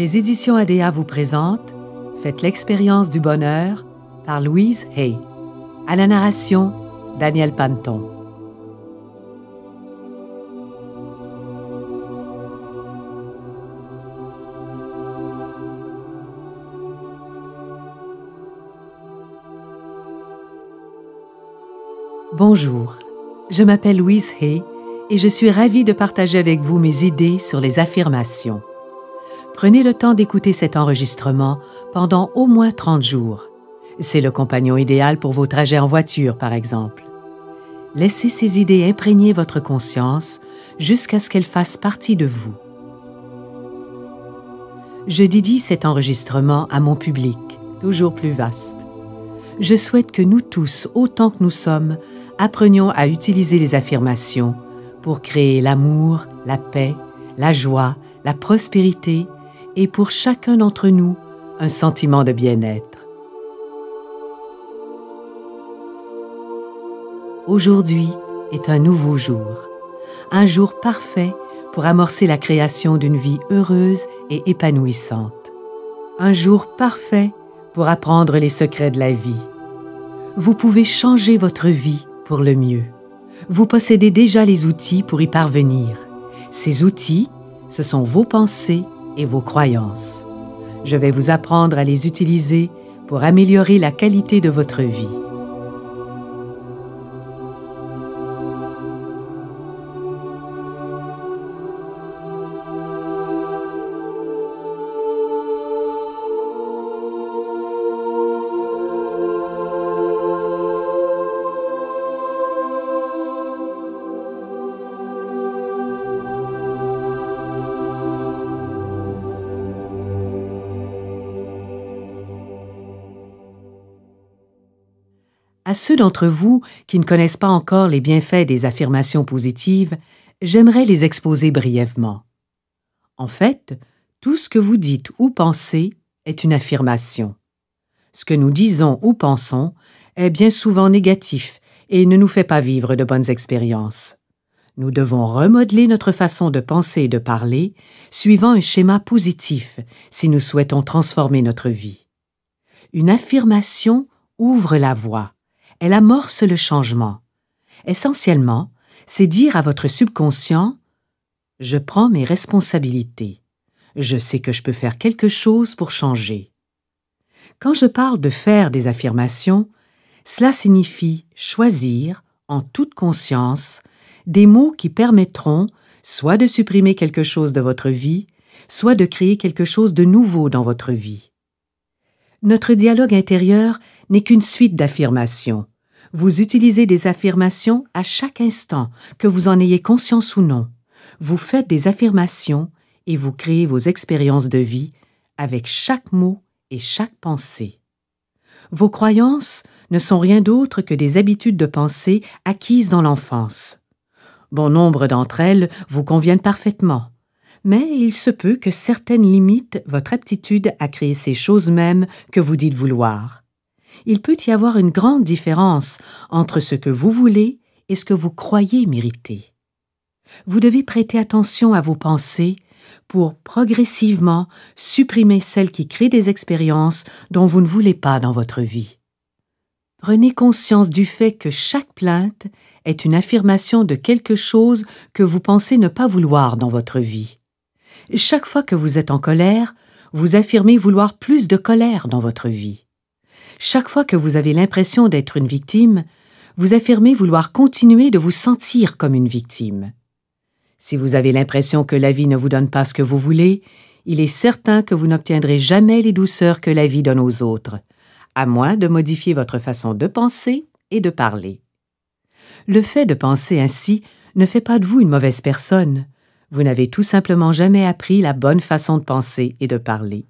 les éditions ADA vous présentent Faites l'expérience du bonheur par Louise Hay. À la narration, Daniel Panton. Bonjour, je m'appelle Louise Hay et je suis ravie de partager avec vous mes idées sur les affirmations. Prenez le temps d'écouter cet enregistrement pendant au moins 30 jours. C'est le compagnon idéal pour vos trajets en voiture, par exemple. Laissez ces idées imprégner votre conscience jusqu'à ce qu'elles fassent partie de vous. Je dédie cet enregistrement à mon public, toujours plus vaste. Je souhaite que nous tous, autant que nous sommes, apprenions à utiliser les affirmations pour créer l'amour, la paix, la joie, la prospérité, et pour chacun d'entre nous un sentiment de bien-être. Aujourd'hui est un nouveau jour, un jour parfait pour amorcer la création d'une vie heureuse et épanouissante. Un jour parfait pour apprendre les secrets de la vie. Vous pouvez changer votre vie pour le mieux. Vous possédez déjà les outils pour y parvenir. Ces outils, ce sont vos pensées, et vos croyances. Je vais vous apprendre à les utiliser pour améliorer la qualité de votre vie. À ceux d'entre vous qui ne connaissent pas encore les bienfaits des affirmations positives, j'aimerais les exposer brièvement. En fait, tout ce que vous dites ou pensez est une affirmation. Ce que nous disons ou pensons est bien souvent négatif et ne nous fait pas vivre de bonnes expériences. Nous devons remodeler notre façon de penser et de parler suivant un schéma positif si nous souhaitons transformer notre vie. Une affirmation ouvre la voie elle amorce le changement. Essentiellement, c'est dire à votre subconscient ⁇ Je prends mes responsabilités. Je sais que je peux faire quelque chose pour changer. ⁇ Quand je parle de faire des affirmations, cela signifie choisir, en toute conscience, des mots qui permettront soit de supprimer quelque chose de votre vie, soit de créer quelque chose de nouveau dans votre vie. Notre dialogue intérieur n'est qu'une suite d'affirmations. Vous utilisez des affirmations à chaque instant, que vous en ayez conscience ou non. Vous faites des affirmations et vous créez vos expériences de vie avec chaque mot et chaque pensée. Vos croyances ne sont rien d'autre que des habitudes de pensée acquises dans l'enfance. Bon nombre d'entre elles vous conviennent parfaitement, mais il se peut que certaines limitent votre aptitude à créer ces choses mêmes que vous dites vouloir. Il peut y avoir une grande différence entre ce que vous voulez et ce que vous croyez mériter. Vous devez prêter attention à vos pensées pour progressivement supprimer celles qui créent des expériences dont vous ne voulez pas dans votre vie. Prenez conscience du fait que chaque plainte est une affirmation de quelque chose que vous pensez ne pas vouloir dans votre vie. Chaque fois que vous êtes en colère, vous affirmez vouloir plus de colère dans votre vie. Chaque fois que vous avez l'impression d'être une victime, vous affirmez vouloir continuer de vous sentir comme une victime. Si vous avez l'impression que la vie ne vous donne pas ce que vous voulez, il est certain que vous n'obtiendrez jamais les douceurs que la vie donne aux autres, à moins de modifier votre façon de penser et de parler. Le fait de penser ainsi ne fait pas de vous une mauvaise personne, vous n'avez tout simplement jamais appris la bonne façon de penser et de parler.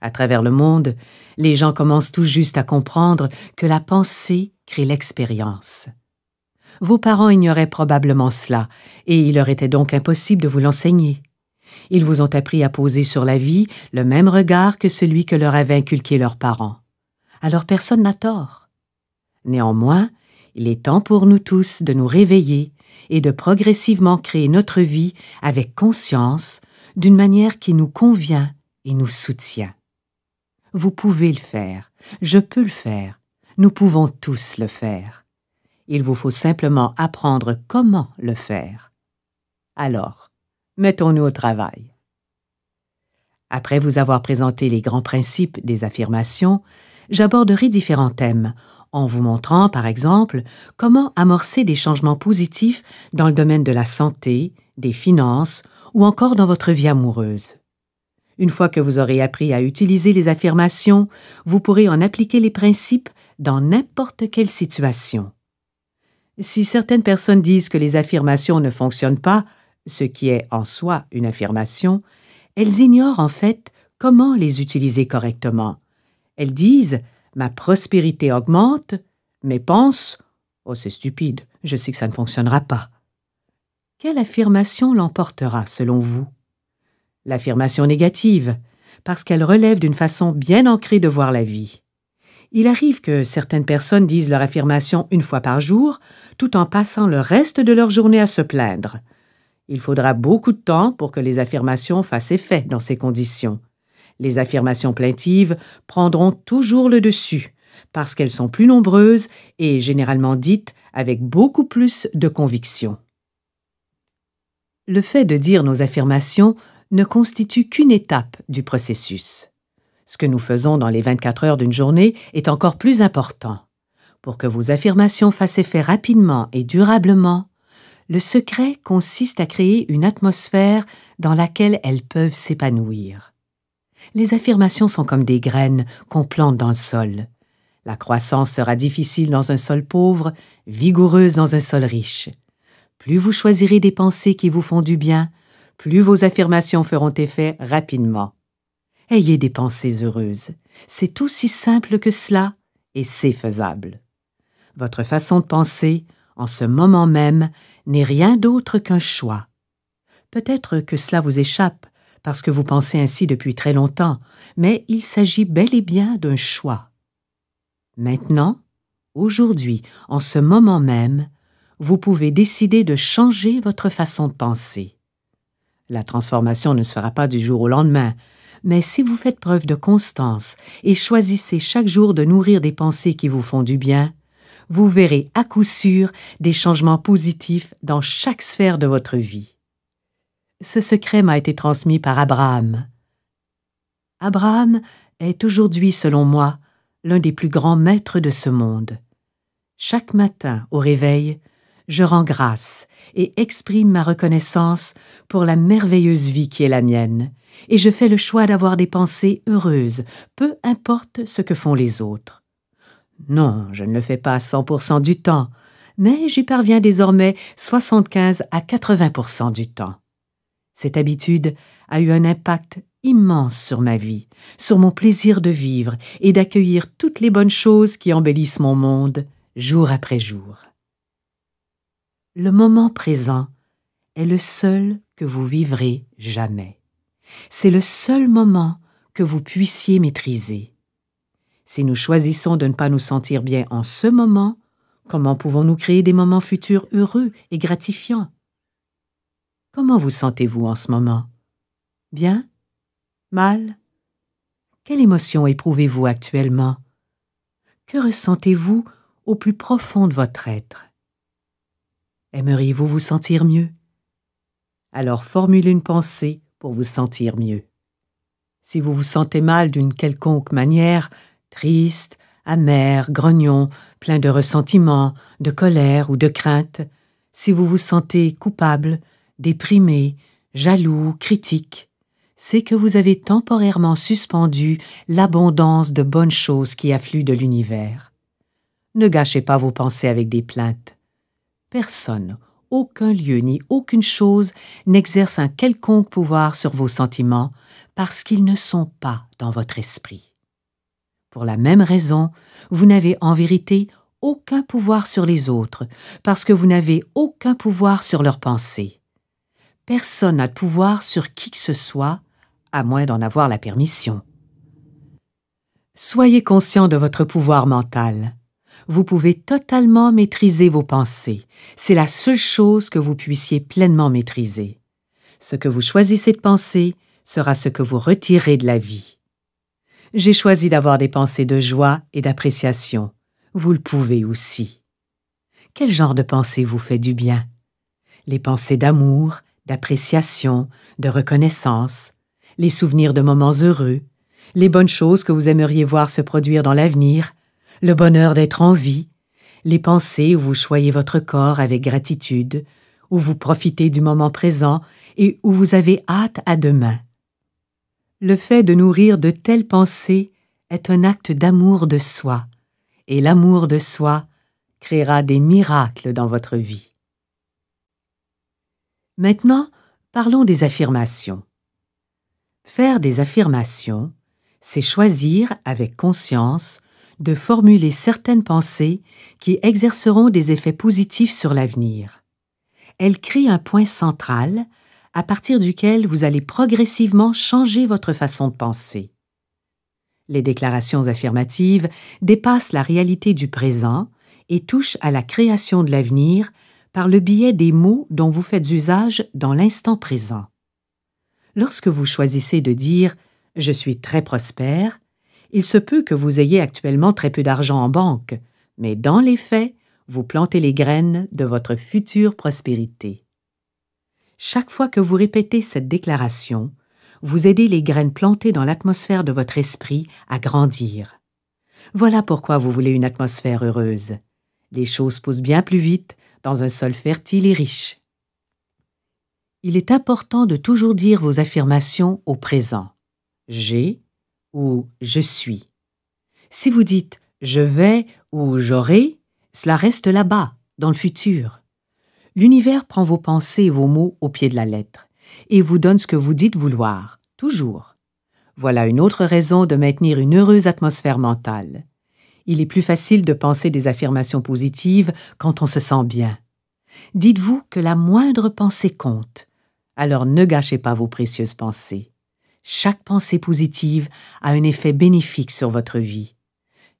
À travers le monde, les gens commencent tout juste à comprendre que la pensée crée l'expérience. Vos parents ignoraient probablement cela, et il leur était donc impossible de vous l'enseigner. Ils vous ont appris à poser sur la vie le même regard que celui que leur avaient inculqué leurs parents. Alors personne n'a tort. Néanmoins, il est temps pour nous tous de nous réveiller et de progressivement créer notre vie avec conscience d'une manière qui nous convient et nous soutient. Vous pouvez le faire, je peux le faire, nous pouvons tous le faire. Il vous faut simplement apprendre comment le faire. Alors, mettons-nous au travail. Après vous avoir présenté les grands principes des affirmations, j'aborderai différents thèmes en vous montrant, par exemple, comment amorcer des changements positifs dans le domaine de la santé, des finances ou encore dans votre vie amoureuse. Une fois que vous aurez appris à utiliser les affirmations, vous pourrez en appliquer les principes dans n'importe quelle situation. Si certaines personnes disent que les affirmations ne fonctionnent pas, ce qui est en soi une affirmation, elles ignorent en fait comment les utiliser correctement. Elles disent ma prospérité augmente, mais pense Oh, c'est stupide, je sais que ça ne fonctionnera pas. Quelle affirmation l'emportera, selon vous L'affirmation négative, parce qu'elle relève d'une façon bien ancrée de voir la vie. Il arrive que certaines personnes disent leur affirmation une fois par jour, tout en passant le reste de leur journée à se plaindre. Il faudra beaucoup de temps pour que les affirmations fassent effet dans ces conditions les affirmations plaintives prendront toujours le dessus, parce qu'elles sont plus nombreuses et généralement dites avec beaucoup plus de conviction. Le fait de dire nos affirmations ne constitue qu'une étape du processus. Ce que nous faisons dans les 24 heures d'une journée est encore plus important. Pour que vos affirmations fassent effet rapidement et durablement, le secret consiste à créer une atmosphère dans laquelle elles peuvent s'épanouir les affirmations sont comme des graines qu'on plante dans le sol. La croissance sera difficile dans un sol pauvre, vigoureuse dans un sol riche. Plus vous choisirez des pensées qui vous font du bien, plus vos affirmations feront effet rapidement. Ayez des pensées heureuses. C'est aussi simple que cela et c'est faisable. Votre façon de penser, en ce moment même, n'est rien d'autre qu'un choix. Peut-être que cela vous échappe, parce que vous pensez ainsi depuis très longtemps, mais il s'agit bel et bien d'un choix. Maintenant, aujourd'hui, en ce moment même, vous pouvez décider de changer votre façon de penser. La transformation ne sera pas du jour au lendemain, mais si vous faites preuve de constance et choisissez chaque jour de nourrir des pensées qui vous font du bien, vous verrez à coup sûr des changements positifs dans chaque sphère de votre vie ce secret m'a été transmis par Abraham. Abraham est aujourd'hui, selon moi, l'un des plus grands maîtres de ce monde. Chaque matin, au réveil, je rends grâce et exprime ma reconnaissance pour la merveilleuse vie qui est la mienne, et je fais le choix d'avoir des pensées heureuses, peu importe ce que font les autres. Non, je ne le fais pas à 100% du temps, mais j'y parviens désormais 75 à 80% du temps. Cette habitude a eu un impact immense sur ma vie, sur mon plaisir de vivre et d'accueillir toutes les bonnes choses qui embellissent mon monde jour après jour. Le moment présent est le seul que vous vivrez jamais. C'est le seul moment que vous puissiez maîtriser. Si nous choisissons de ne pas nous sentir bien en ce moment, comment pouvons-nous créer des moments futurs heureux et gratifiants Comment vous sentez-vous en ce moment Bien Mal Quelle émotion éprouvez-vous actuellement Que ressentez-vous au plus profond de votre être Aimeriez-vous vous sentir mieux Alors formulez une pensée pour vous sentir mieux. Si vous vous sentez mal d'une quelconque manière, triste, amer, grognon, plein de ressentiment, de colère ou de crainte, si vous vous sentez coupable, déprimé, jaloux, critique, c'est que vous avez temporairement suspendu l'abondance de bonnes choses qui affluent de l'univers. Ne gâchez pas vos pensées avec des plaintes. Personne, aucun lieu ni aucune chose n'exerce un quelconque pouvoir sur vos sentiments parce qu'ils ne sont pas dans votre esprit. Pour la même raison, vous n'avez en vérité aucun pouvoir sur les autres parce que vous n'avez aucun pouvoir sur leurs pensées personne n'a de pouvoir sur qui que ce soit, à moins d'en avoir la permission. Soyez conscient de votre pouvoir mental. Vous pouvez totalement maîtriser vos pensées. C'est la seule chose que vous puissiez pleinement maîtriser. Ce que vous choisissez de penser sera ce que vous retirez de la vie. J'ai choisi d'avoir des pensées de joie et d'appréciation. Vous le pouvez aussi. Quel genre de pensée vous fait du bien Les pensées d'amour, d'appréciation, de reconnaissance, les souvenirs de moments heureux, les bonnes choses que vous aimeriez voir se produire dans l'avenir, le bonheur d'être en vie, les pensées où vous choyez votre corps avec gratitude, où vous profitez du moment présent et où vous avez hâte à demain. Le fait de nourrir de telles pensées est un acte d'amour de soi, et l'amour de soi créera des miracles dans votre vie. Maintenant, parlons des affirmations. Faire des affirmations, c'est choisir avec conscience de formuler certaines pensées qui exerceront des effets positifs sur l'avenir. Elles créent un point central à partir duquel vous allez progressivement changer votre façon de penser. Les déclarations affirmatives dépassent la réalité du présent et touchent à la création de l'avenir par le biais des mots dont vous faites usage dans l'instant présent. Lorsque vous choisissez de dire Je suis très prospère, il se peut que vous ayez actuellement très peu d'argent en banque, mais dans les faits, vous plantez les graines de votre future prospérité. Chaque fois que vous répétez cette déclaration, vous aidez les graines plantées dans l'atmosphère de votre esprit à grandir. Voilà pourquoi vous voulez une atmosphère heureuse. Les choses poussent bien plus vite dans un sol fertile et riche. Il est important de toujours dire vos affirmations au présent. J'ai ou je suis. Si vous dites je vais ou j'aurai, cela reste là-bas, dans le futur. L'univers prend vos pensées et vos mots au pied de la lettre et vous donne ce que vous dites vouloir, toujours. Voilà une autre raison de maintenir une heureuse atmosphère mentale. Il est plus facile de penser des affirmations positives quand on se sent bien. Dites-vous que la moindre pensée compte, alors ne gâchez pas vos précieuses pensées. Chaque pensée positive a un effet bénéfique sur votre vie.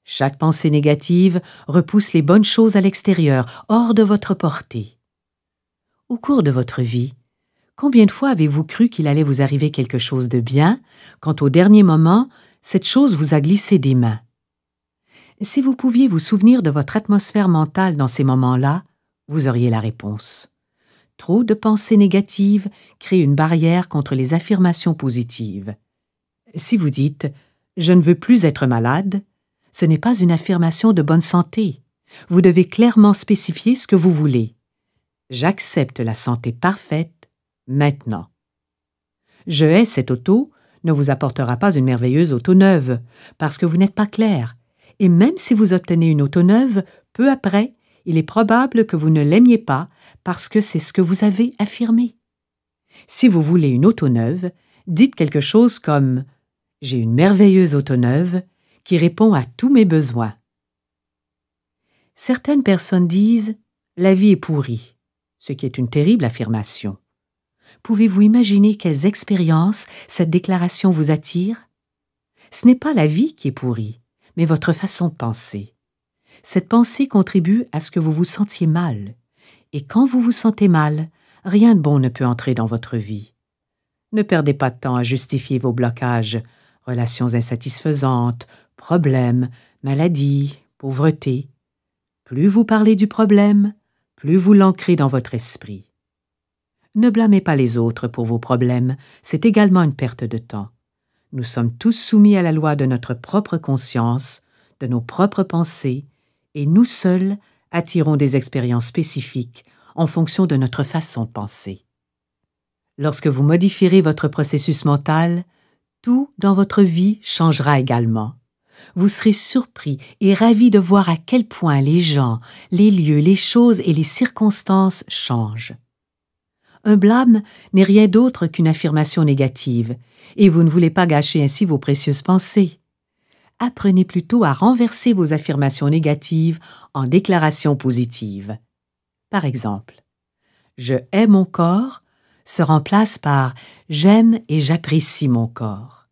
Chaque pensée négative repousse les bonnes choses à l'extérieur, hors de votre portée. Au cours de votre vie, combien de fois avez-vous cru qu'il allait vous arriver quelque chose de bien, quand au dernier moment, cette chose vous a glissé des mains si vous pouviez vous souvenir de votre atmosphère mentale dans ces moments-là, vous auriez la réponse. Trop de pensées négatives créent une barrière contre les affirmations positives. Si vous dites ⁇ Je ne veux plus être malade ⁇ ce n'est pas une affirmation de bonne santé. Vous devez clairement spécifier ce que vous voulez. J'accepte la santé parfaite maintenant. Je hais cette auto ne vous apportera pas une merveilleuse auto neuve, parce que vous n'êtes pas clair et même si vous obtenez une auto neuve, peu après, il est probable que vous ne l'aimiez pas parce que c'est ce que vous avez affirmé. Si vous voulez une auto neuve, dites quelque chose comme ⁇ J'ai une merveilleuse auto neuve qui répond à tous mes besoins ⁇ Certaines personnes disent ⁇ La vie est pourrie ⁇ ce qui est une terrible affirmation. Pouvez-vous imaginer quelles expériences cette déclaration vous attire Ce n'est pas la vie qui est pourrie, mais votre façon de penser. Cette pensée contribue à ce que vous vous sentiez mal, et quand vous vous sentez mal, rien de bon ne peut entrer dans votre vie. Ne perdez pas de temps à justifier vos blocages, relations insatisfaisantes, problèmes, maladies, pauvreté. Plus vous parlez du problème, plus vous l'ancrez dans votre esprit. Ne blâmez pas les autres pour vos problèmes, c'est également une perte de temps nous sommes tous soumis à la loi de notre propre conscience, de nos propres pensées, et nous seuls attirons des expériences spécifiques en fonction de notre façon de penser. Lorsque vous modifierez votre processus mental, tout dans votre vie changera également. Vous serez surpris et ravi de voir à quel point les gens, les lieux, les choses et les circonstances changent. Un blâme n'est rien d'autre qu'une affirmation négative, et vous ne voulez pas gâcher ainsi vos précieuses pensées. Apprenez plutôt à renverser vos affirmations négatives en déclarations positives. Par exemple, Je hais mon corps se remplace par J'aime et j'apprécie mon corps.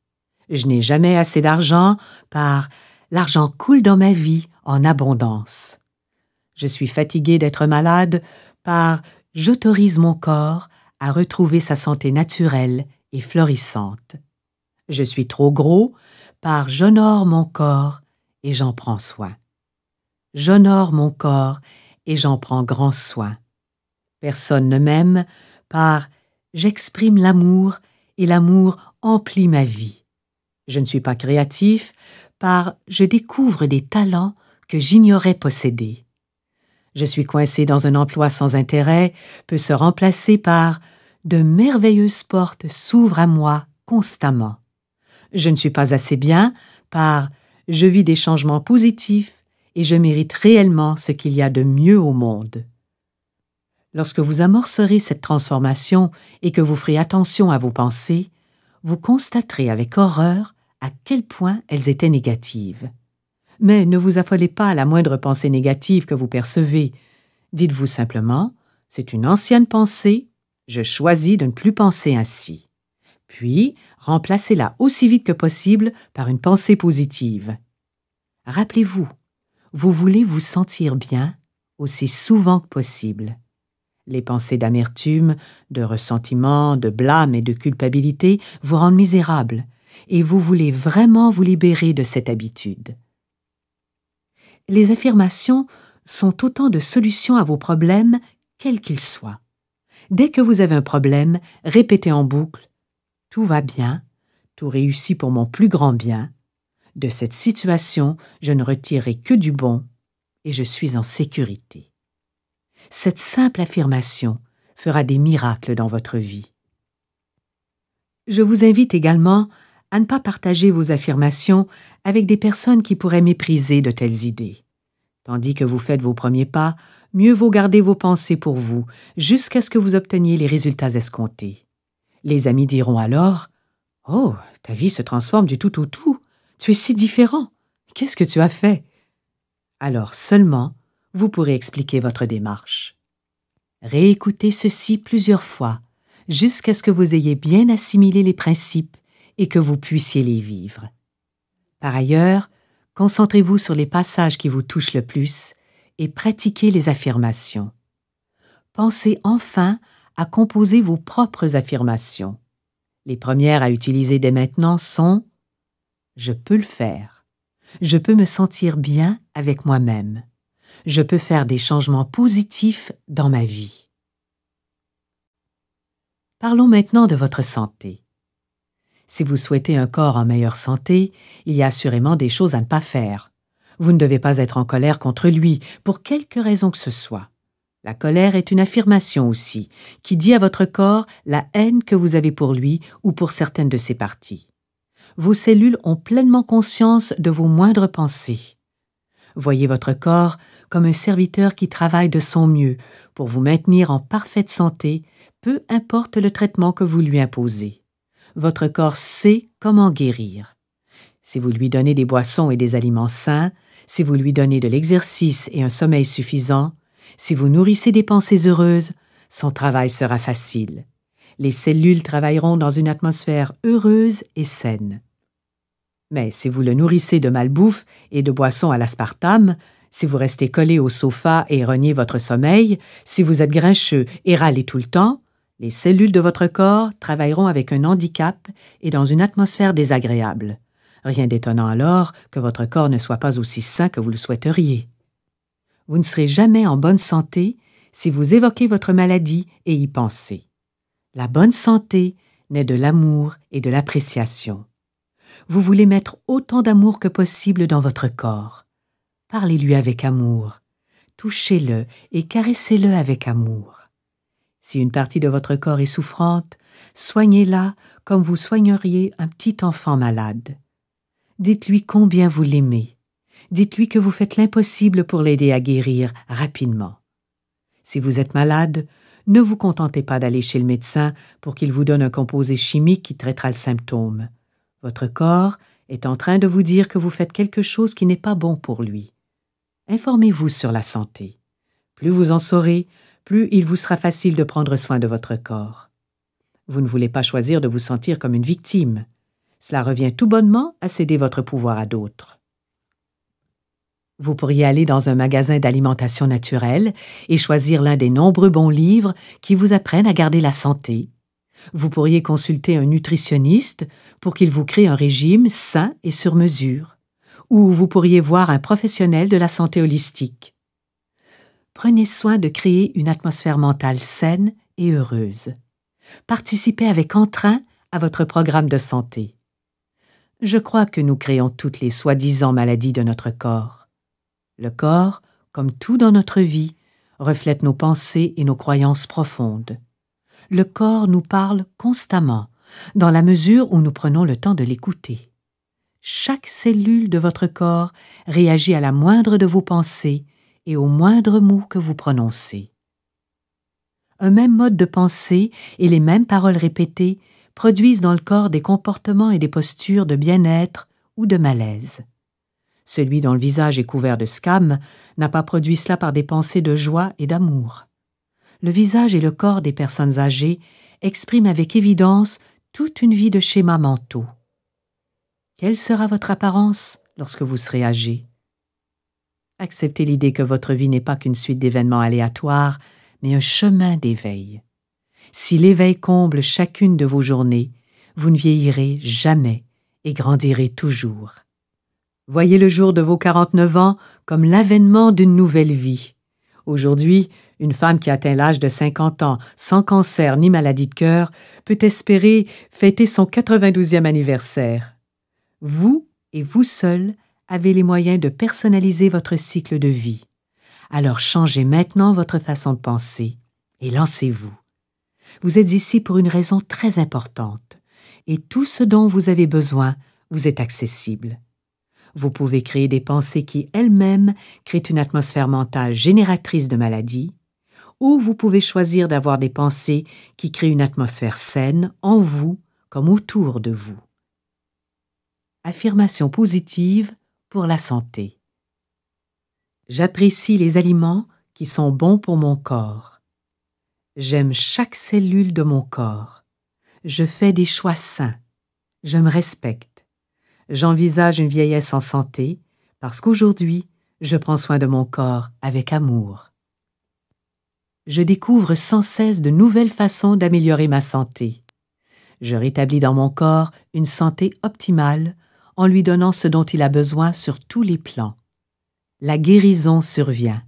Je n'ai jamais assez d'argent par L'argent coule dans ma vie en abondance. Je suis fatigué d'être malade par j'autorise mon corps à retrouver sa santé naturelle et florissante. Je suis trop gros, par j'honore mon corps et j'en prends soin. J'honore mon corps et j'en prends grand soin. Personne ne m'aime, par j'exprime l'amour et l'amour emplit ma vie. Je ne suis pas créatif, par je découvre des talents que j'ignorais posséder je suis coincé dans un emploi sans intérêt peut se remplacer par de merveilleuses portes s'ouvrent à moi constamment. Je ne suis pas assez bien par je vis des changements positifs et je mérite réellement ce qu'il y a de mieux au monde. Lorsque vous amorcerez cette transformation et que vous ferez attention à vos pensées, vous constaterez avec horreur à quel point elles étaient négatives. Mais ne vous affolez pas à la moindre pensée négative que vous percevez. Dites-vous simplement, c'est une ancienne pensée, je choisis de ne plus penser ainsi. Puis, remplacez-la aussi vite que possible par une pensée positive. Rappelez-vous, vous voulez vous sentir bien aussi souvent que possible. Les pensées d'amertume, de ressentiment, de blâme et de culpabilité vous rendent misérable, et vous voulez vraiment vous libérer de cette habitude les affirmations sont autant de solutions à vos problèmes, quels qu'ils soient. Dès que vous avez un problème, répétez en boucle ⁇ Tout va bien, tout réussit pour mon plus grand bien, de cette situation je ne retirerai que du bon, et je suis en sécurité. ⁇ Cette simple affirmation fera des miracles dans votre vie. Je vous invite également à ne pas partager vos affirmations avec des personnes qui pourraient mépriser de telles idées. Tandis que vous faites vos premiers pas, mieux vaut garder vos pensées pour vous jusqu'à ce que vous obteniez les résultats escomptés. Les amis diront alors Oh, ta vie se transforme du tout au tout. Tu es si différent. Qu'est-ce que tu as fait Alors seulement, vous pourrez expliquer votre démarche. Réécoutez ceci plusieurs fois jusqu'à ce que vous ayez bien assimilé les principes et que vous puissiez les vivre. Par ailleurs, concentrez-vous sur les passages qui vous touchent le plus et pratiquez les affirmations. Pensez enfin à composer vos propres affirmations. Les premières à utiliser dès maintenant sont ⁇ Je peux le faire ⁇ Je peux me sentir bien avec moi-même ⁇ Je peux faire des changements positifs dans ma vie. Parlons maintenant de votre santé. Si vous souhaitez un corps en meilleure santé, il y a assurément des choses à ne pas faire. Vous ne devez pas être en colère contre lui, pour quelque raison que ce soit. La colère est une affirmation aussi, qui dit à votre corps la haine que vous avez pour lui ou pour certaines de ses parties. Vos cellules ont pleinement conscience de vos moindres pensées. Voyez votre corps comme un serviteur qui travaille de son mieux pour vous maintenir en parfaite santé, peu importe le traitement que vous lui imposez votre corps sait comment guérir. Si vous lui donnez des boissons et des aliments sains, si vous lui donnez de l'exercice et un sommeil suffisant, si vous nourrissez des pensées heureuses, son travail sera facile. Les cellules travailleront dans une atmosphère heureuse et saine. Mais si vous le nourrissez de malbouffe et de boissons à l'aspartame, si vous restez collé au sofa et reniez votre sommeil, si vous êtes grincheux et râlez tout le temps, les cellules de votre corps travailleront avec un handicap et dans une atmosphère désagréable. Rien d'étonnant alors que votre corps ne soit pas aussi sain que vous le souhaiteriez. Vous ne serez jamais en bonne santé si vous évoquez votre maladie et y pensez. La bonne santé naît de l'amour et de l'appréciation. Vous voulez mettre autant d'amour que possible dans votre corps. Parlez-lui avec amour. Touchez-le et caressez-le avec amour. Si une partie de votre corps est souffrante, soignez-la comme vous soigneriez un petit enfant malade. Dites-lui combien vous l'aimez. Dites-lui que vous faites l'impossible pour l'aider à guérir rapidement. Si vous êtes malade, ne vous contentez pas d'aller chez le médecin pour qu'il vous donne un composé chimique qui traitera le symptôme. Votre corps est en train de vous dire que vous faites quelque chose qui n'est pas bon pour lui. Informez-vous sur la santé. Plus vous en saurez, plus il vous sera facile de prendre soin de votre corps. Vous ne voulez pas choisir de vous sentir comme une victime. Cela revient tout bonnement à céder votre pouvoir à d'autres. Vous pourriez aller dans un magasin d'alimentation naturelle et choisir l'un des nombreux bons livres qui vous apprennent à garder la santé. Vous pourriez consulter un nutritionniste pour qu'il vous crée un régime sain et sur mesure. Ou vous pourriez voir un professionnel de la santé holistique. Prenez soin de créer une atmosphère mentale saine et heureuse. Participez avec entrain à votre programme de santé. Je crois que nous créons toutes les soi-disant maladies de notre corps. Le corps, comme tout dans notre vie, reflète nos pensées et nos croyances profondes. Le corps nous parle constamment, dans la mesure où nous prenons le temps de l'écouter. Chaque cellule de votre corps réagit à la moindre de vos pensées et au moindre mot que vous prononcez. Un même mode de pensée et les mêmes paroles répétées produisent dans le corps des comportements et des postures de bien-être ou de malaise. Celui dont le visage est couvert de scam n'a pas produit cela par des pensées de joie et d'amour. Le visage et le corps des personnes âgées expriment avec évidence toute une vie de schémas mentaux. Quelle sera votre apparence lorsque vous serez âgé Acceptez l'idée que votre vie n'est pas qu'une suite d'événements aléatoires, mais un chemin d'éveil. Si l'éveil comble chacune de vos journées, vous ne vieillirez jamais et grandirez toujours. Voyez le jour de vos 49 ans comme l'avènement d'une nouvelle vie. Aujourd'hui, une femme qui atteint l'âge de 50 ans, sans cancer ni maladie de cœur, peut espérer fêter son 92e anniversaire. Vous et vous seul avez les moyens de personnaliser votre cycle de vie. Alors changez maintenant votre façon de penser et lancez-vous. Vous êtes ici pour une raison très importante et tout ce dont vous avez besoin vous est accessible. Vous pouvez créer des pensées qui elles-mêmes créent une atmosphère mentale génératrice de maladies, ou vous pouvez choisir d'avoir des pensées qui créent une atmosphère saine en vous comme autour de vous. Affirmation positive pour la santé. J'apprécie les aliments qui sont bons pour mon corps. J'aime chaque cellule de mon corps. Je fais des choix sains. Je me respecte. J'envisage une vieillesse en santé parce qu'aujourd'hui, je prends soin de mon corps avec amour. Je découvre sans cesse de nouvelles façons d'améliorer ma santé. Je rétablis dans mon corps une santé optimale en lui donnant ce dont il a besoin sur tous les plans. La guérison survient.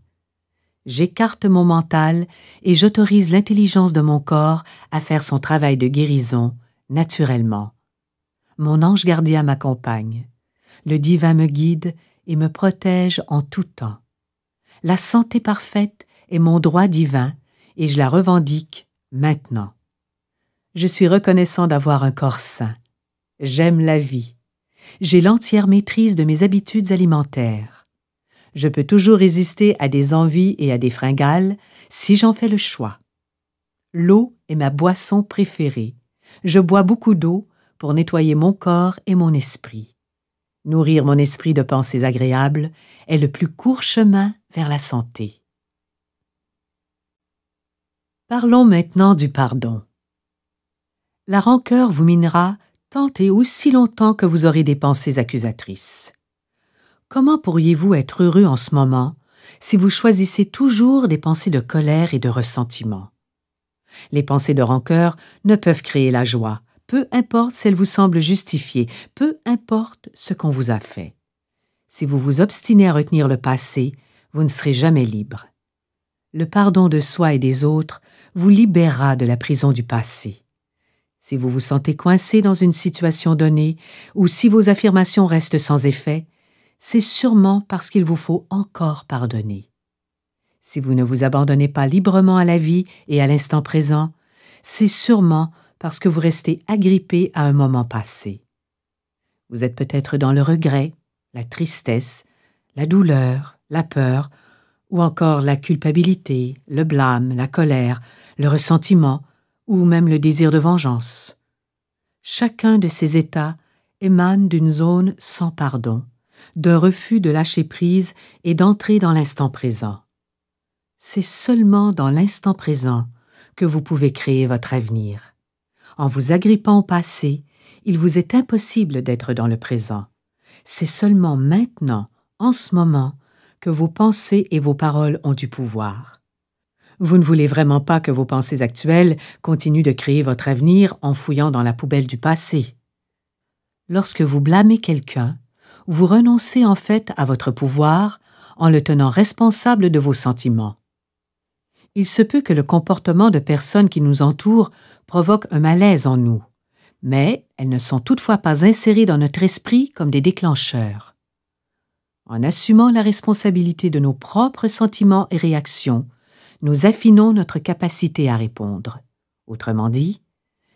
J'écarte mon mental et j'autorise l'intelligence de mon corps à faire son travail de guérison naturellement. Mon ange gardien m'accompagne. Le divin me guide et me protège en tout temps. La santé parfaite est mon droit divin et je la revendique maintenant. Je suis reconnaissant d'avoir un corps sain. J'aime la vie. J'ai l'entière maîtrise de mes habitudes alimentaires. Je peux toujours résister à des envies et à des fringales si j'en fais le choix. L'eau est ma boisson préférée. Je bois beaucoup d'eau pour nettoyer mon corps et mon esprit. Nourrir mon esprit de pensées agréables est le plus court chemin vers la santé. Parlons maintenant du pardon. La rancœur vous minera et aussi longtemps que vous aurez des pensées accusatrices. Comment pourriez-vous être heureux en ce moment si vous choisissez toujours des pensées de colère et de ressentiment Les pensées de rancœur ne peuvent créer la joie, peu importe si elles vous semblent justifiées, peu importe ce qu'on vous a fait. Si vous vous obstinez à retenir le passé, vous ne serez jamais libre. Le pardon de soi et des autres vous libérera de la prison du passé. Si vous vous sentez coincé dans une situation donnée ou si vos affirmations restent sans effet, c'est sûrement parce qu'il vous faut encore pardonner. Si vous ne vous abandonnez pas librement à la vie et à l'instant présent, c'est sûrement parce que vous restez agrippé à un moment passé. Vous êtes peut-être dans le regret, la tristesse, la douleur, la peur, ou encore la culpabilité, le blâme, la colère, le ressentiment, ou même le désir de vengeance. Chacun de ces états émane d'une zone sans pardon, d'un refus de lâcher prise et d'entrer dans l'instant présent. C'est seulement dans l'instant présent que vous pouvez créer votre avenir. En vous agrippant au passé, il vous est impossible d'être dans le présent. C'est seulement maintenant, en ce moment, que vos pensées et vos paroles ont du pouvoir. Vous ne voulez vraiment pas que vos pensées actuelles continuent de créer votre avenir en fouillant dans la poubelle du passé. Lorsque vous blâmez quelqu'un, vous renoncez en fait à votre pouvoir en le tenant responsable de vos sentiments. Il se peut que le comportement de personnes qui nous entourent provoque un malaise en nous, mais elles ne sont toutefois pas insérées dans notre esprit comme des déclencheurs. En assumant la responsabilité de nos propres sentiments et réactions, nous affinons notre capacité à répondre. Autrement dit,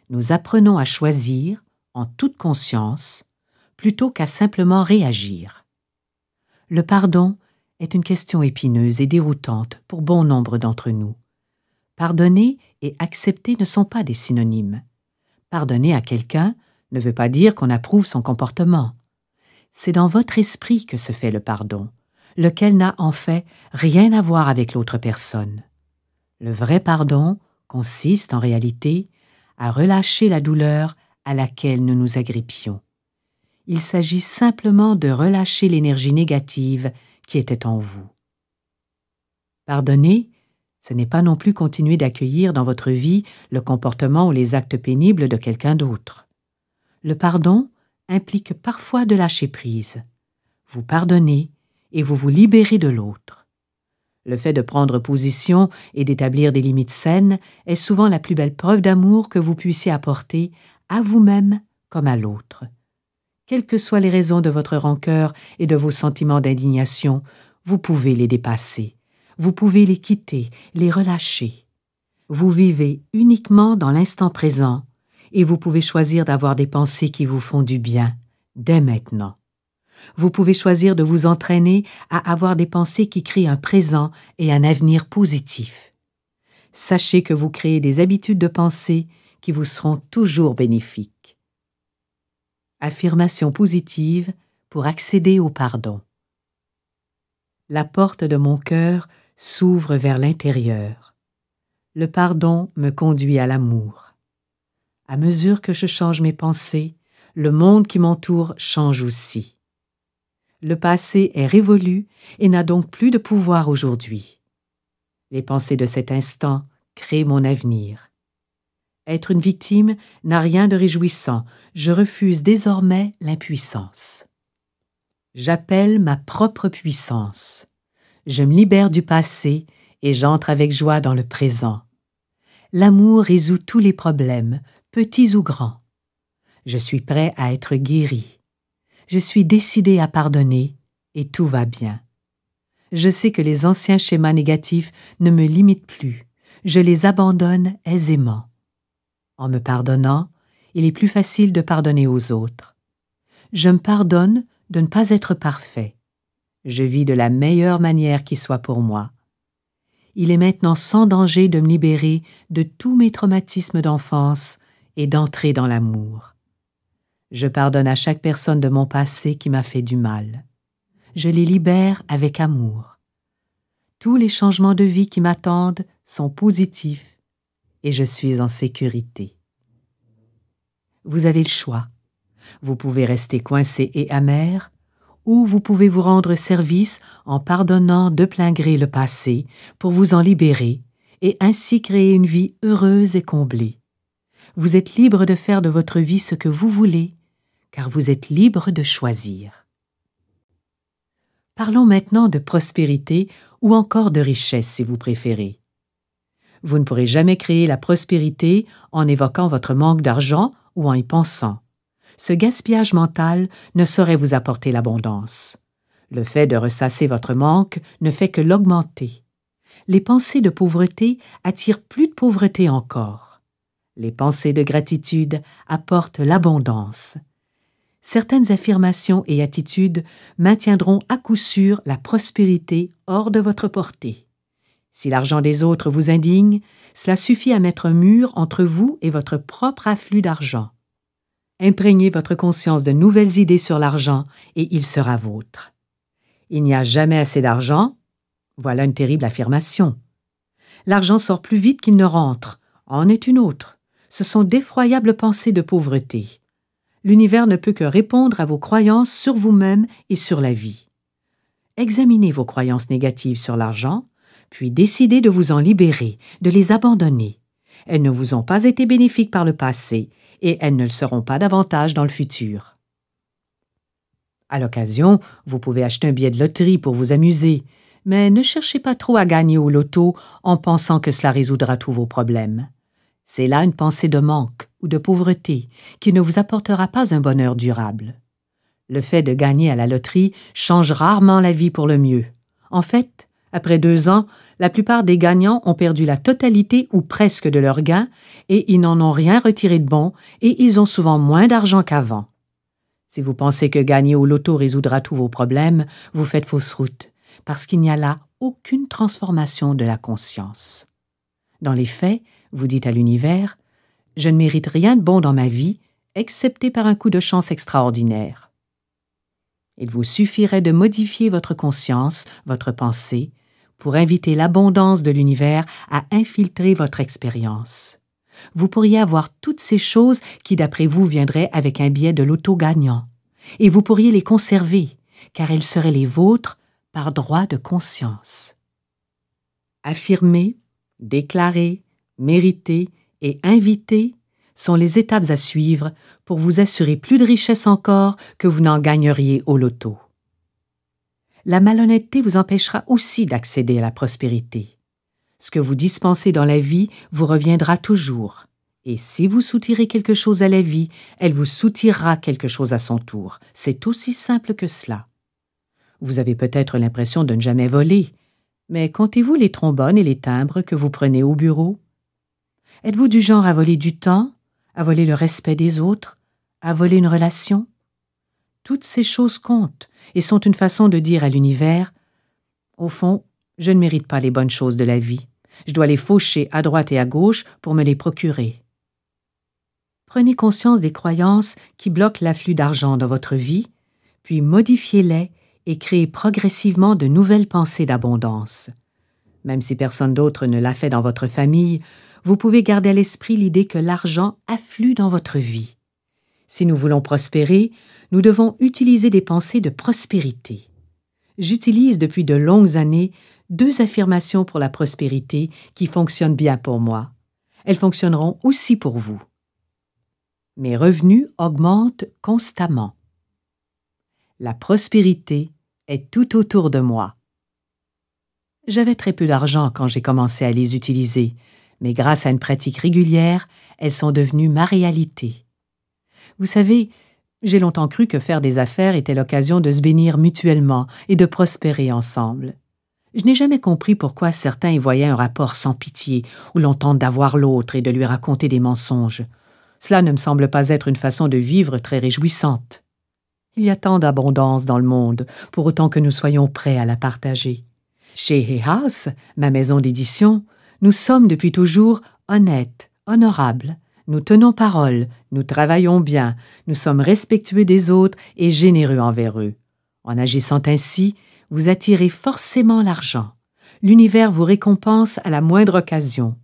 nous apprenons à choisir, en toute conscience, plutôt qu'à simplement réagir. Le pardon est une question épineuse et déroutante pour bon nombre d'entre nous. Pardonner et accepter ne sont pas des synonymes. Pardonner à quelqu'un ne veut pas dire qu'on approuve son comportement. C'est dans votre esprit que se fait le pardon, lequel n'a en fait rien à voir avec l'autre personne. Le vrai pardon consiste en réalité à relâcher la douleur à laquelle nous nous agrippions. Il s'agit simplement de relâcher l'énergie négative qui était en vous. Pardonner, ce n'est pas non plus continuer d'accueillir dans votre vie le comportement ou les actes pénibles de quelqu'un d'autre. Le pardon implique parfois de lâcher prise. Vous pardonnez et vous vous libérez de l'autre. Le fait de prendre position et d'établir des limites saines est souvent la plus belle preuve d'amour que vous puissiez apporter à vous-même comme à l'autre. Quelles que soient les raisons de votre rancœur et de vos sentiments d'indignation, vous pouvez les dépasser, vous pouvez les quitter, les relâcher. Vous vivez uniquement dans l'instant présent et vous pouvez choisir d'avoir des pensées qui vous font du bien dès maintenant. Vous pouvez choisir de vous entraîner à avoir des pensées qui créent un présent et un avenir positif. Sachez que vous créez des habitudes de pensée qui vous seront toujours bénéfiques. Affirmation positive pour accéder au pardon. La porte de mon cœur s'ouvre vers l'intérieur. Le pardon me conduit à l'amour. À mesure que je change mes pensées, le monde qui m'entoure change aussi. Le passé est révolu et n'a donc plus de pouvoir aujourd'hui. Les pensées de cet instant créent mon avenir. Être une victime n'a rien de réjouissant. Je refuse désormais l'impuissance. J'appelle ma propre puissance. Je me libère du passé et j'entre avec joie dans le présent. L'amour résout tous les problèmes, petits ou grands. Je suis prêt à être guéri je suis décidée à pardonner et tout va bien. Je sais que les anciens schémas négatifs ne me limitent plus, je les abandonne aisément. En me pardonnant, il est plus facile de pardonner aux autres. Je me pardonne de ne pas être parfait. Je vis de la meilleure manière qui soit pour moi. Il est maintenant sans danger de me libérer de tous mes traumatismes d'enfance et d'entrer dans l'amour. Je pardonne à chaque personne de mon passé qui m'a fait du mal. Je les libère avec amour. Tous les changements de vie qui m'attendent sont positifs et je suis en sécurité. Vous avez le choix. Vous pouvez rester coincé et amer ou vous pouvez vous rendre service en pardonnant de plein gré le passé pour vous en libérer et ainsi créer une vie heureuse et comblée. Vous êtes libre de faire de votre vie ce que vous voulez car vous êtes libre de choisir. Parlons maintenant de prospérité ou encore de richesse si vous préférez. Vous ne pourrez jamais créer la prospérité en évoquant votre manque d'argent ou en y pensant. Ce gaspillage mental ne saurait vous apporter l'abondance. Le fait de ressasser votre manque ne fait que l'augmenter. Les pensées de pauvreté attirent plus de pauvreté encore. Les pensées de gratitude apportent l'abondance certaines affirmations et attitudes maintiendront à coup sûr la prospérité hors de votre portée. Si l'argent des autres vous indigne, cela suffit à mettre un mur entre vous et votre propre afflux d'argent. Imprégnez votre conscience de nouvelles idées sur l'argent et il sera vôtre. Il n'y a jamais assez d'argent. Voilà une terrible affirmation. L'argent sort plus vite qu'il ne rentre. En est une autre. Ce sont d'effroyables pensées de pauvreté l'univers ne peut que répondre à vos croyances sur vous-même et sur la vie. Examinez vos croyances négatives sur l'argent, puis décidez de vous en libérer, de les abandonner. Elles ne vous ont pas été bénéfiques par le passé et elles ne le seront pas davantage dans le futur. À l'occasion, vous pouvez acheter un billet de loterie pour vous amuser, mais ne cherchez pas trop à gagner au loto en pensant que cela résoudra tous vos problèmes. C'est là une pensée de manque ou de pauvreté qui ne vous apportera pas un bonheur durable. Le fait de gagner à la loterie change rarement la vie pour le mieux. En fait, après deux ans, la plupart des gagnants ont perdu la totalité ou presque de leurs gains et ils n'en ont rien retiré de bon et ils ont souvent moins d'argent qu'avant. Si vous pensez que gagner au loto résoudra tous vos problèmes, vous faites fausse route, parce qu'il n'y a là aucune transformation de la conscience. Dans les faits, vous dites à l'univers, je ne mérite rien de bon dans ma vie, excepté par un coup de chance extraordinaire. Il vous suffirait de modifier votre conscience, votre pensée, pour inviter l'abondance de l'univers à infiltrer votre expérience. Vous pourriez avoir toutes ces choses qui, d'après vous, viendraient avec un biais de l'auto-gagnant, et vous pourriez les conserver, car elles seraient les vôtres par droit de conscience. Affirmez, déclarer mériter et inviter sont les étapes à suivre pour vous assurer plus de richesse encore que vous n'en gagneriez au loto. La malhonnêteté vous empêchera aussi d'accéder à la prospérité. Ce que vous dispensez dans la vie vous reviendra toujours, et si vous soutirez quelque chose à la vie, elle vous soutirera quelque chose à son tour. C'est aussi simple que cela. Vous avez peut-être l'impression de ne jamais voler, mais comptez-vous les trombones et les timbres que vous prenez au bureau? Êtes-vous du genre à voler du temps, à voler le respect des autres, à voler une relation Toutes ces choses comptent et sont une façon de dire à l'univers Au fond, je ne mérite pas les bonnes choses de la vie. Je dois les faucher à droite et à gauche pour me les procurer. Prenez conscience des croyances qui bloquent l'afflux d'argent dans votre vie, puis modifiez-les et créez progressivement de nouvelles pensées d'abondance. Même si personne d'autre ne l'a fait dans votre famille, vous pouvez garder à l'esprit l'idée que l'argent afflue dans votre vie. Si nous voulons prospérer, nous devons utiliser des pensées de prospérité. J'utilise depuis de longues années deux affirmations pour la prospérité qui fonctionnent bien pour moi. Elles fonctionneront aussi pour vous. Mes revenus augmentent constamment. La prospérité est tout autour de moi. J'avais très peu d'argent quand j'ai commencé à les utiliser, mais grâce à une pratique régulière, elles sont devenues ma réalité. Vous savez, j'ai longtemps cru que faire des affaires était l'occasion de se bénir mutuellement et de prospérer ensemble. Je n'ai jamais compris pourquoi certains y voyaient un rapport sans pitié, où l'on tente d'avoir l'autre et de lui raconter des mensonges. Cela ne me semble pas être une façon de vivre très réjouissante. Il y a tant d'abondance dans le monde, pour autant que nous soyons prêts à la partager. Chez Hey ma maison d'édition, nous sommes depuis toujours honnêtes, honorables, nous tenons parole, nous travaillons bien, nous sommes respectueux des autres et généreux envers eux. En agissant ainsi, vous attirez forcément l'argent. L'univers vous récompense à la moindre occasion.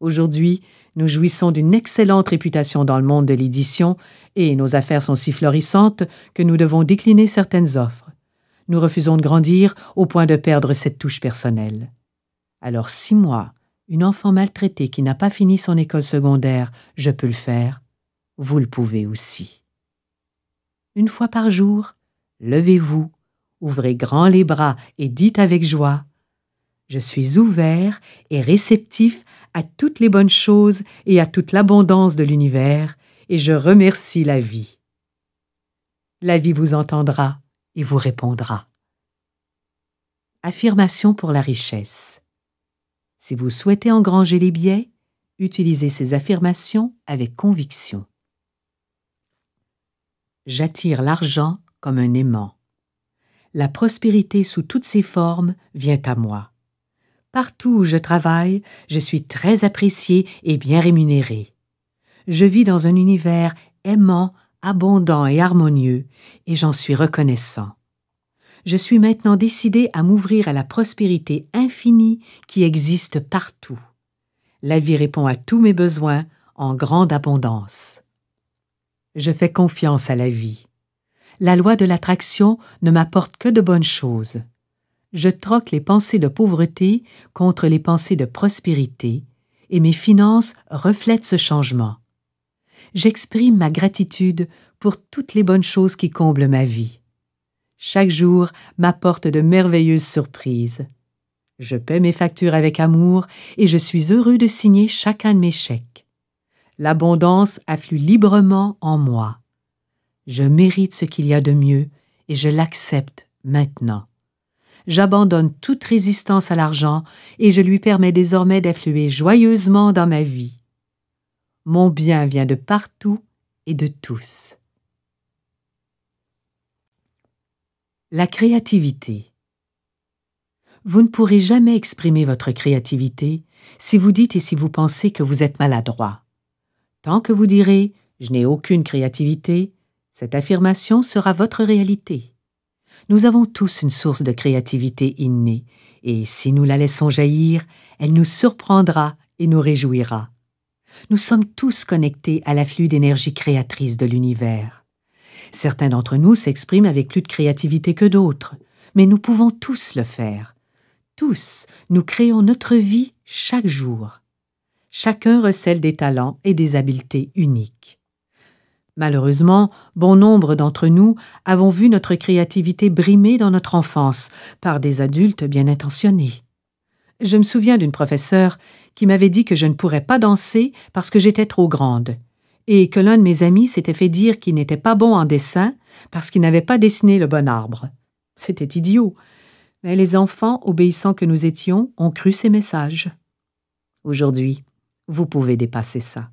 Aujourd'hui, nous jouissons d'une excellente réputation dans le monde de l'édition et nos affaires sont si florissantes que nous devons décliner certaines offres. Nous refusons de grandir au point de perdre cette touche personnelle. Alors six mois, une enfant maltraitée qui n'a pas fini son école secondaire, je peux le faire, vous le pouvez aussi. Une fois par jour, levez-vous, ouvrez grand les bras et dites avec joie Je suis ouvert et réceptif à toutes les bonnes choses et à toute l'abondance de l'univers, et je remercie la vie. La vie vous entendra et vous répondra. Affirmation pour la richesse. Si vous souhaitez engranger les biais, utilisez ces affirmations avec conviction. J'attire l'argent comme un aimant. La prospérité sous toutes ses formes vient à moi. Partout où je travaille, je suis très apprécié et bien rémunéré. Je vis dans un univers aimant, abondant et harmonieux, et j'en suis reconnaissant je suis maintenant décidé à m'ouvrir à la prospérité infinie qui existe partout. La vie répond à tous mes besoins en grande abondance. Je fais confiance à la vie. La loi de l'attraction ne m'apporte que de bonnes choses. Je troque les pensées de pauvreté contre les pensées de prospérité, et mes finances reflètent ce changement. J'exprime ma gratitude pour toutes les bonnes choses qui comblent ma vie. Chaque jour m'apporte de merveilleuses surprises. Je paie mes factures avec amour et je suis heureux de signer chacun de mes chèques. L'abondance afflue librement en moi. Je mérite ce qu'il y a de mieux et je l'accepte maintenant. J'abandonne toute résistance à l'argent et je lui permets désormais d'affluer joyeusement dans ma vie. Mon bien vient de partout et de tous. La créativité. Vous ne pourrez jamais exprimer votre créativité si vous dites et si vous pensez que vous êtes maladroit. Tant que vous direz ⁇ Je n'ai aucune créativité ⁇ cette affirmation sera votre réalité. Nous avons tous une source de créativité innée, et si nous la laissons jaillir, elle nous surprendra et nous réjouira. Nous sommes tous connectés à l'afflux d'énergie créatrice de l'univers. Certains d'entre nous s'expriment avec plus de créativité que d'autres, mais nous pouvons tous le faire. Tous, nous créons notre vie chaque jour. Chacun recèle des talents et des habiletés uniques. Malheureusement, bon nombre d'entre nous avons vu notre créativité brimée dans notre enfance par des adultes bien intentionnés. Je me souviens d'une professeure qui m'avait dit que je ne pourrais pas danser parce que j'étais trop grande et que l'un de mes amis s'était fait dire qu'il n'était pas bon en dessin parce qu'il n'avait pas dessiné le bon arbre. C'était idiot, mais les enfants, obéissants que nous étions, ont cru ces messages. Aujourd'hui, vous pouvez dépasser ça.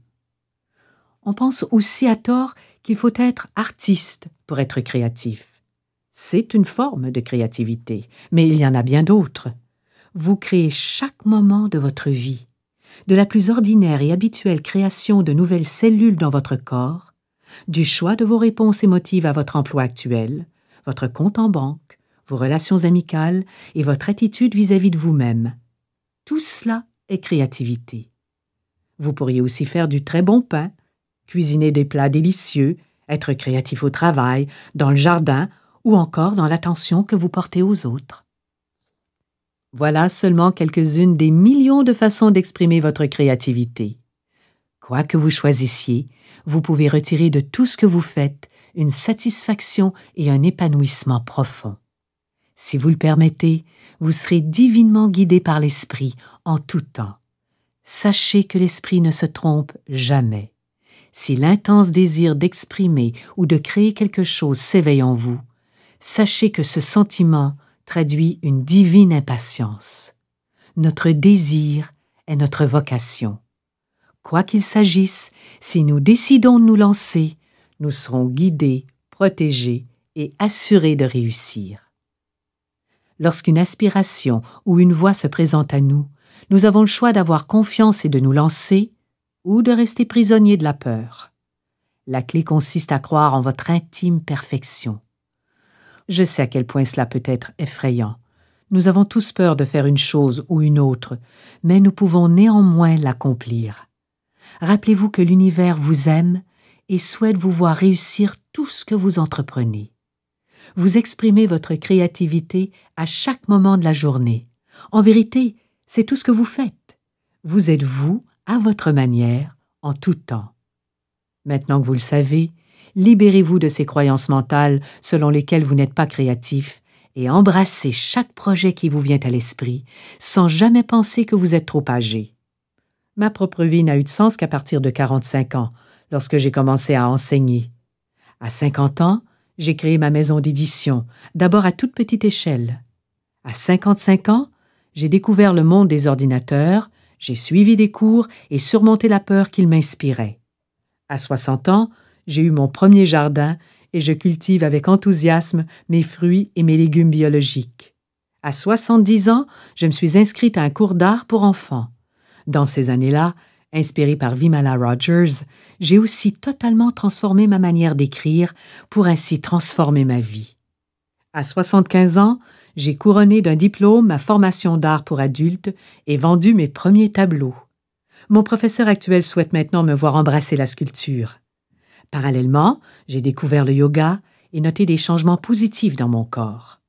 On pense aussi à tort qu'il faut être artiste pour être créatif. C'est une forme de créativité, mais il y en a bien d'autres. Vous créez chaque moment de votre vie de la plus ordinaire et habituelle création de nouvelles cellules dans votre corps, du choix de vos réponses émotives à votre emploi actuel, votre compte en banque, vos relations amicales et votre attitude vis-à-vis -vis de vous-même. Tout cela est créativité. Vous pourriez aussi faire du très bon pain, cuisiner des plats délicieux, être créatif au travail, dans le jardin ou encore dans l'attention que vous portez aux autres. Voilà seulement quelques-unes des millions de façons d'exprimer votre créativité. Quoi que vous choisissiez, vous pouvez retirer de tout ce que vous faites une satisfaction et un épanouissement profond. Si vous le permettez, vous serez divinement guidé par l'Esprit en tout temps. Sachez que l'Esprit ne se trompe jamais. Si l'intense désir d'exprimer ou de créer quelque chose s'éveille en vous, sachez que ce sentiment traduit une divine impatience. Notre désir est notre vocation. Quoi qu'il s'agisse, si nous décidons de nous lancer, nous serons guidés, protégés et assurés de réussir. Lorsqu'une aspiration ou une voie se présente à nous, nous avons le choix d'avoir confiance et de nous lancer, ou de rester prisonniers de la peur. La clé consiste à croire en votre intime perfection. Je sais à quel point cela peut être effrayant. Nous avons tous peur de faire une chose ou une autre, mais nous pouvons néanmoins l'accomplir. Rappelez-vous que l'univers vous aime et souhaite vous voir réussir tout ce que vous entreprenez. Vous exprimez votre créativité à chaque moment de la journée. En vérité, c'est tout ce que vous faites. Vous êtes vous, à votre manière, en tout temps. Maintenant que vous le savez, libérez-vous de ces croyances mentales selon lesquelles vous n'êtes pas créatif et embrassez chaque projet qui vous vient à l'esprit sans jamais penser que vous êtes trop âgé. Ma propre vie n'a eu de sens qu'à partir de 45 ans, lorsque j'ai commencé à enseigner. À 50 ans, j'ai créé ma maison d'édition, d'abord à toute petite échelle. À 55 ans, j'ai découvert le monde des ordinateurs, j'ai suivi des cours et surmonté la peur qu'ils m'inspiraient. À 60 ans, j'ai eu mon premier jardin et je cultive avec enthousiasme mes fruits et mes légumes biologiques. À 70 ans, je me suis inscrite à un cours d'art pour enfants. Dans ces années-là, inspirée par Vimala Rogers, j'ai aussi totalement transformé ma manière d'écrire pour ainsi transformer ma vie. À 75 ans, j'ai couronné d'un diplôme ma formation d'art pour adultes et vendu mes premiers tableaux. Mon professeur actuel souhaite maintenant me voir embrasser la sculpture. Parallèlement, j'ai découvert le yoga et noté des changements positifs dans mon corps.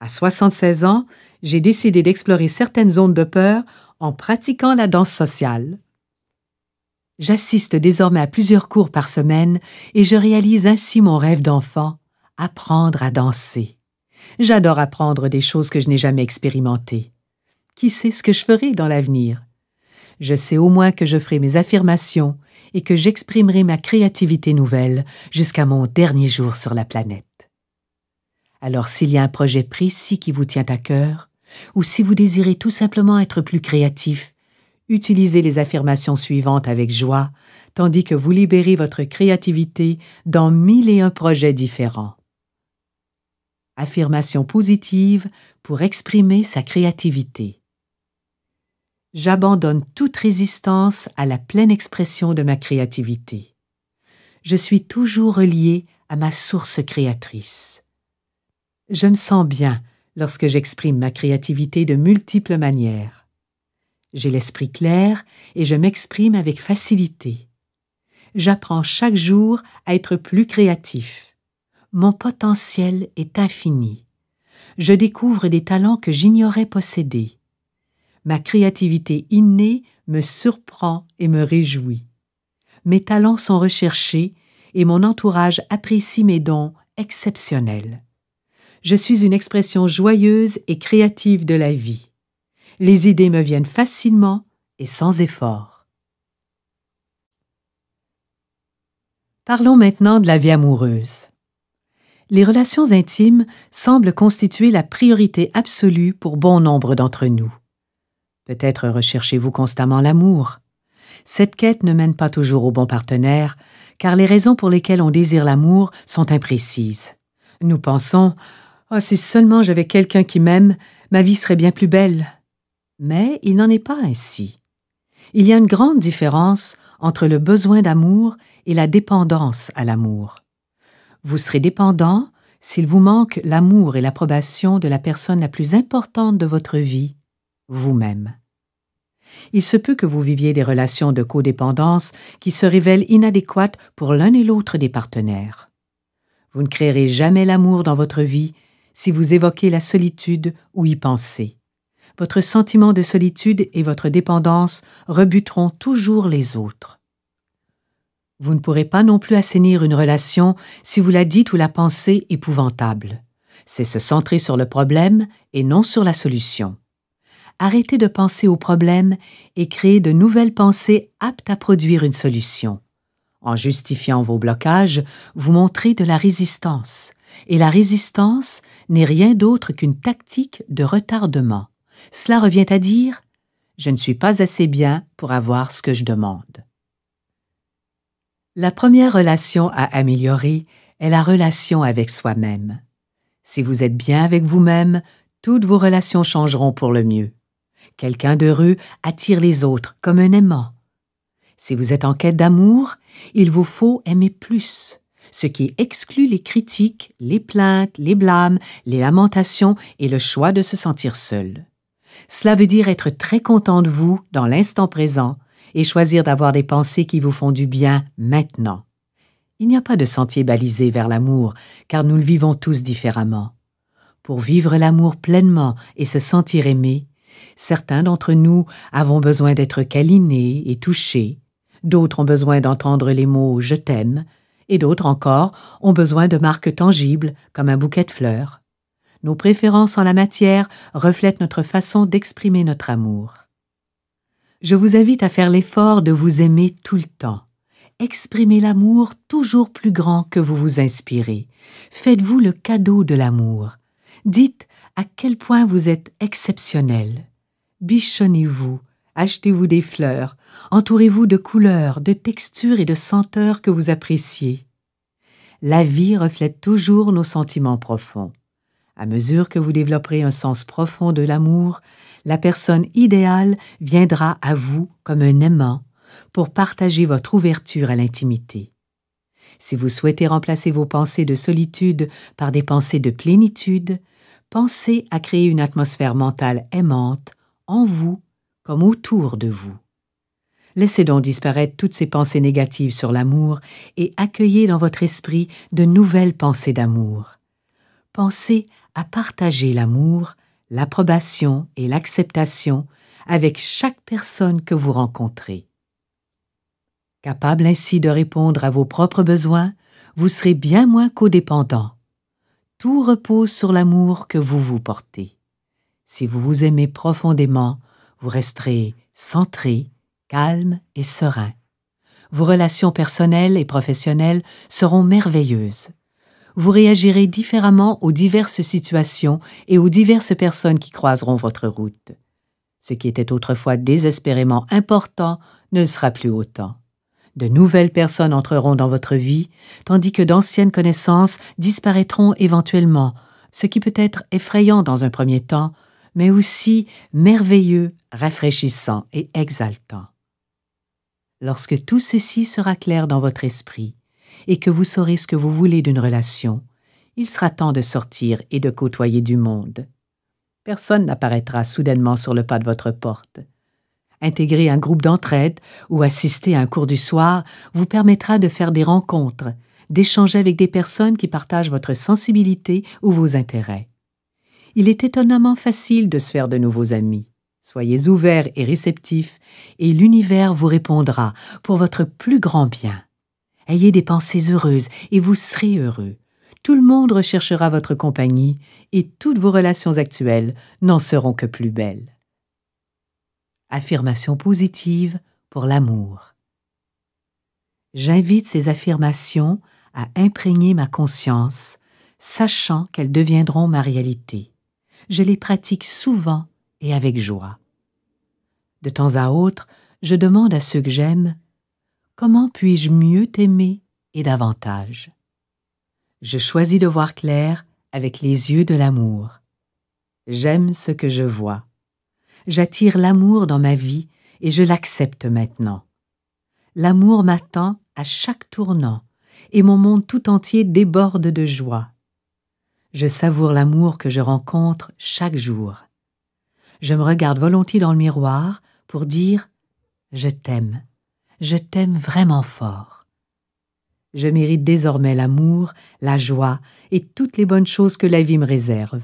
À 76 ans, j'ai décidé d'explorer certaines zones de peur en pratiquant la danse sociale. J'assiste désormais à plusieurs cours par semaine et je réalise ainsi mon rêve d'enfant, apprendre à danser. J'adore apprendre des choses que je n'ai jamais expérimentées. Qui sait ce que je ferai dans l'avenir? Je sais au moins que je ferai mes affirmations et que j'exprimerai ma créativité nouvelle jusqu'à mon dernier jour sur la planète. Alors s'il y a un projet précis qui vous tient à cœur, ou si vous désirez tout simplement être plus créatif, utilisez les affirmations suivantes avec joie, tandis que vous libérez votre créativité dans mille et un projets différents. Affirmation positive pour exprimer sa créativité j'abandonne toute résistance à la pleine expression de ma créativité. Je suis toujours relié à ma source créatrice. Je me sens bien lorsque j'exprime ma créativité de multiples manières. J'ai l'esprit clair et je m'exprime avec facilité. J'apprends chaque jour à être plus créatif. Mon potentiel est infini. Je découvre des talents que j'ignorais posséder Ma créativité innée me surprend et me réjouit. Mes talents sont recherchés et mon entourage apprécie mes dons exceptionnels. Je suis une expression joyeuse et créative de la vie. Les idées me viennent facilement et sans effort. Parlons maintenant de la vie amoureuse. Les relations intimes semblent constituer la priorité absolue pour bon nombre d'entre nous. Peut-être recherchez-vous constamment l'amour. Cette quête ne mène pas toujours au bon partenaire, car les raisons pour lesquelles on désire l'amour sont imprécises. Nous pensons Oh, si seulement j'avais quelqu'un qui m'aime, ma vie serait bien plus belle. Mais il n'en est pas ainsi. Il y a une grande différence entre le besoin d'amour et la dépendance à l'amour. Vous serez dépendant s'il vous manque l'amour et l'approbation de la personne la plus importante de votre vie, vous-même. Il se peut que vous viviez des relations de codépendance qui se révèlent inadéquates pour l'un et l'autre des partenaires. Vous ne créerez jamais l'amour dans votre vie si vous évoquez la solitude ou y pensez. Votre sentiment de solitude et votre dépendance rebuteront toujours les autres. Vous ne pourrez pas non plus assainir une relation si vous la dites ou la pensez épouvantable. C'est se centrer sur le problème et non sur la solution. Arrêtez de penser aux problèmes et créez de nouvelles pensées aptes à produire une solution. En justifiant vos blocages, vous montrez de la résistance, et la résistance n'est rien d'autre qu'une tactique de retardement. Cela revient à dire ⁇ Je ne suis pas assez bien pour avoir ce que je demande ⁇ La première relation à améliorer est la relation avec soi-même. Si vous êtes bien avec vous-même, toutes vos relations changeront pour le mieux. Quelqu'un d'heureux attire les autres comme un aimant. Si vous êtes en quête d'amour, il vous faut aimer plus, ce qui exclut les critiques, les plaintes, les blâmes, les lamentations et le choix de se sentir seul. Cela veut dire être très content de vous dans l'instant présent et choisir d'avoir des pensées qui vous font du bien maintenant. Il n'y a pas de sentier balisé vers l'amour, car nous le vivons tous différemment. Pour vivre l'amour pleinement et se sentir aimé, Certains d'entre nous avons besoin d'être câlinés et touchés, d'autres ont besoin d'entendre les mots Je t'aime, et d'autres encore ont besoin de marques tangibles comme un bouquet de fleurs. Nos préférences en la matière reflètent notre façon d'exprimer notre amour. Je vous invite à faire l'effort de vous aimer tout le temps. Exprimez l'amour toujours plus grand que vous vous inspirez. Faites-vous le cadeau de l'amour. Dites à quel point vous êtes exceptionnel. Bichonnez-vous, achetez-vous des fleurs, entourez-vous de couleurs, de textures et de senteurs que vous appréciez. La vie reflète toujours nos sentiments profonds. À mesure que vous développerez un sens profond de l'amour, la personne idéale viendra à vous comme un aimant pour partager votre ouverture à l'intimité. Si vous souhaitez remplacer vos pensées de solitude par des pensées de plénitude, pensez à créer une atmosphère mentale aimante en vous comme autour de vous. Laissez donc disparaître toutes ces pensées négatives sur l'amour et accueillez dans votre esprit de nouvelles pensées d'amour. Pensez à partager l'amour, l'approbation et l'acceptation avec chaque personne que vous rencontrez. Capable ainsi de répondre à vos propres besoins, vous serez bien moins codépendant tout repose sur l'amour que vous vous portez. Si vous vous aimez profondément, vous resterez centré, calme et serein. Vos relations personnelles et professionnelles seront merveilleuses. Vous réagirez différemment aux diverses situations et aux diverses personnes qui croiseront votre route. Ce qui était autrefois désespérément important ne le sera plus autant de nouvelles personnes entreront dans votre vie, tandis que d'anciennes connaissances disparaîtront éventuellement, ce qui peut être effrayant dans un premier temps, mais aussi merveilleux, rafraîchissant et exaltant. Lorsque tout ceci sera clair dans votre esprit et que vous saurez ce que vous voulez d'une relation, il sera temps de sortir et de côtoyer du monde. Personne n'apparaîtra soudainement sur le pas de votre porte. Intégrer un groupe d'entraide ou assister à un cours du soir vous permettra de faire des rencontres, d'échanger avec des personnes qui partagent votre sensibilité ou vos intérêts. Il est étonnamment facile de se faire de nouveaux amis. Soyez ouverts et réceptif, et l'univers vous répondra pour votre plus grand bien. Ayez des pensées heureuses et vous serez heureux. Tout le monde recherchera votre compagnie et toutes vos relations actuelles n'en seront que plus belles. Affirmations positives pour l'amour. J'invite ces affirmations à imprégner ma conscience, sachant qu'elles deviendront ma réalité. Je les pratique souvent et avec joie. De temps à autre, je demande à ceux que j'aime Comment puis-je mieux t'aimer et davantage Je choisis de voir clair avec les yeux de l'amour. J'aime ce que je vois j'attire l'amour dans ma vie et je l'accepte maintenant. L'amour m'attend à chaque tournant et mon monde tout entier déborde de joie. Je savoure l'amour que je rencontre chaque jour. Je me regarde volontiers dans le miroir pour dire ⁇ Je t'aime, je t'aime vraiment fort ⁇ Je mérite désormais l'amour, la joie et toutes les bonnes choses que la vie me réserve.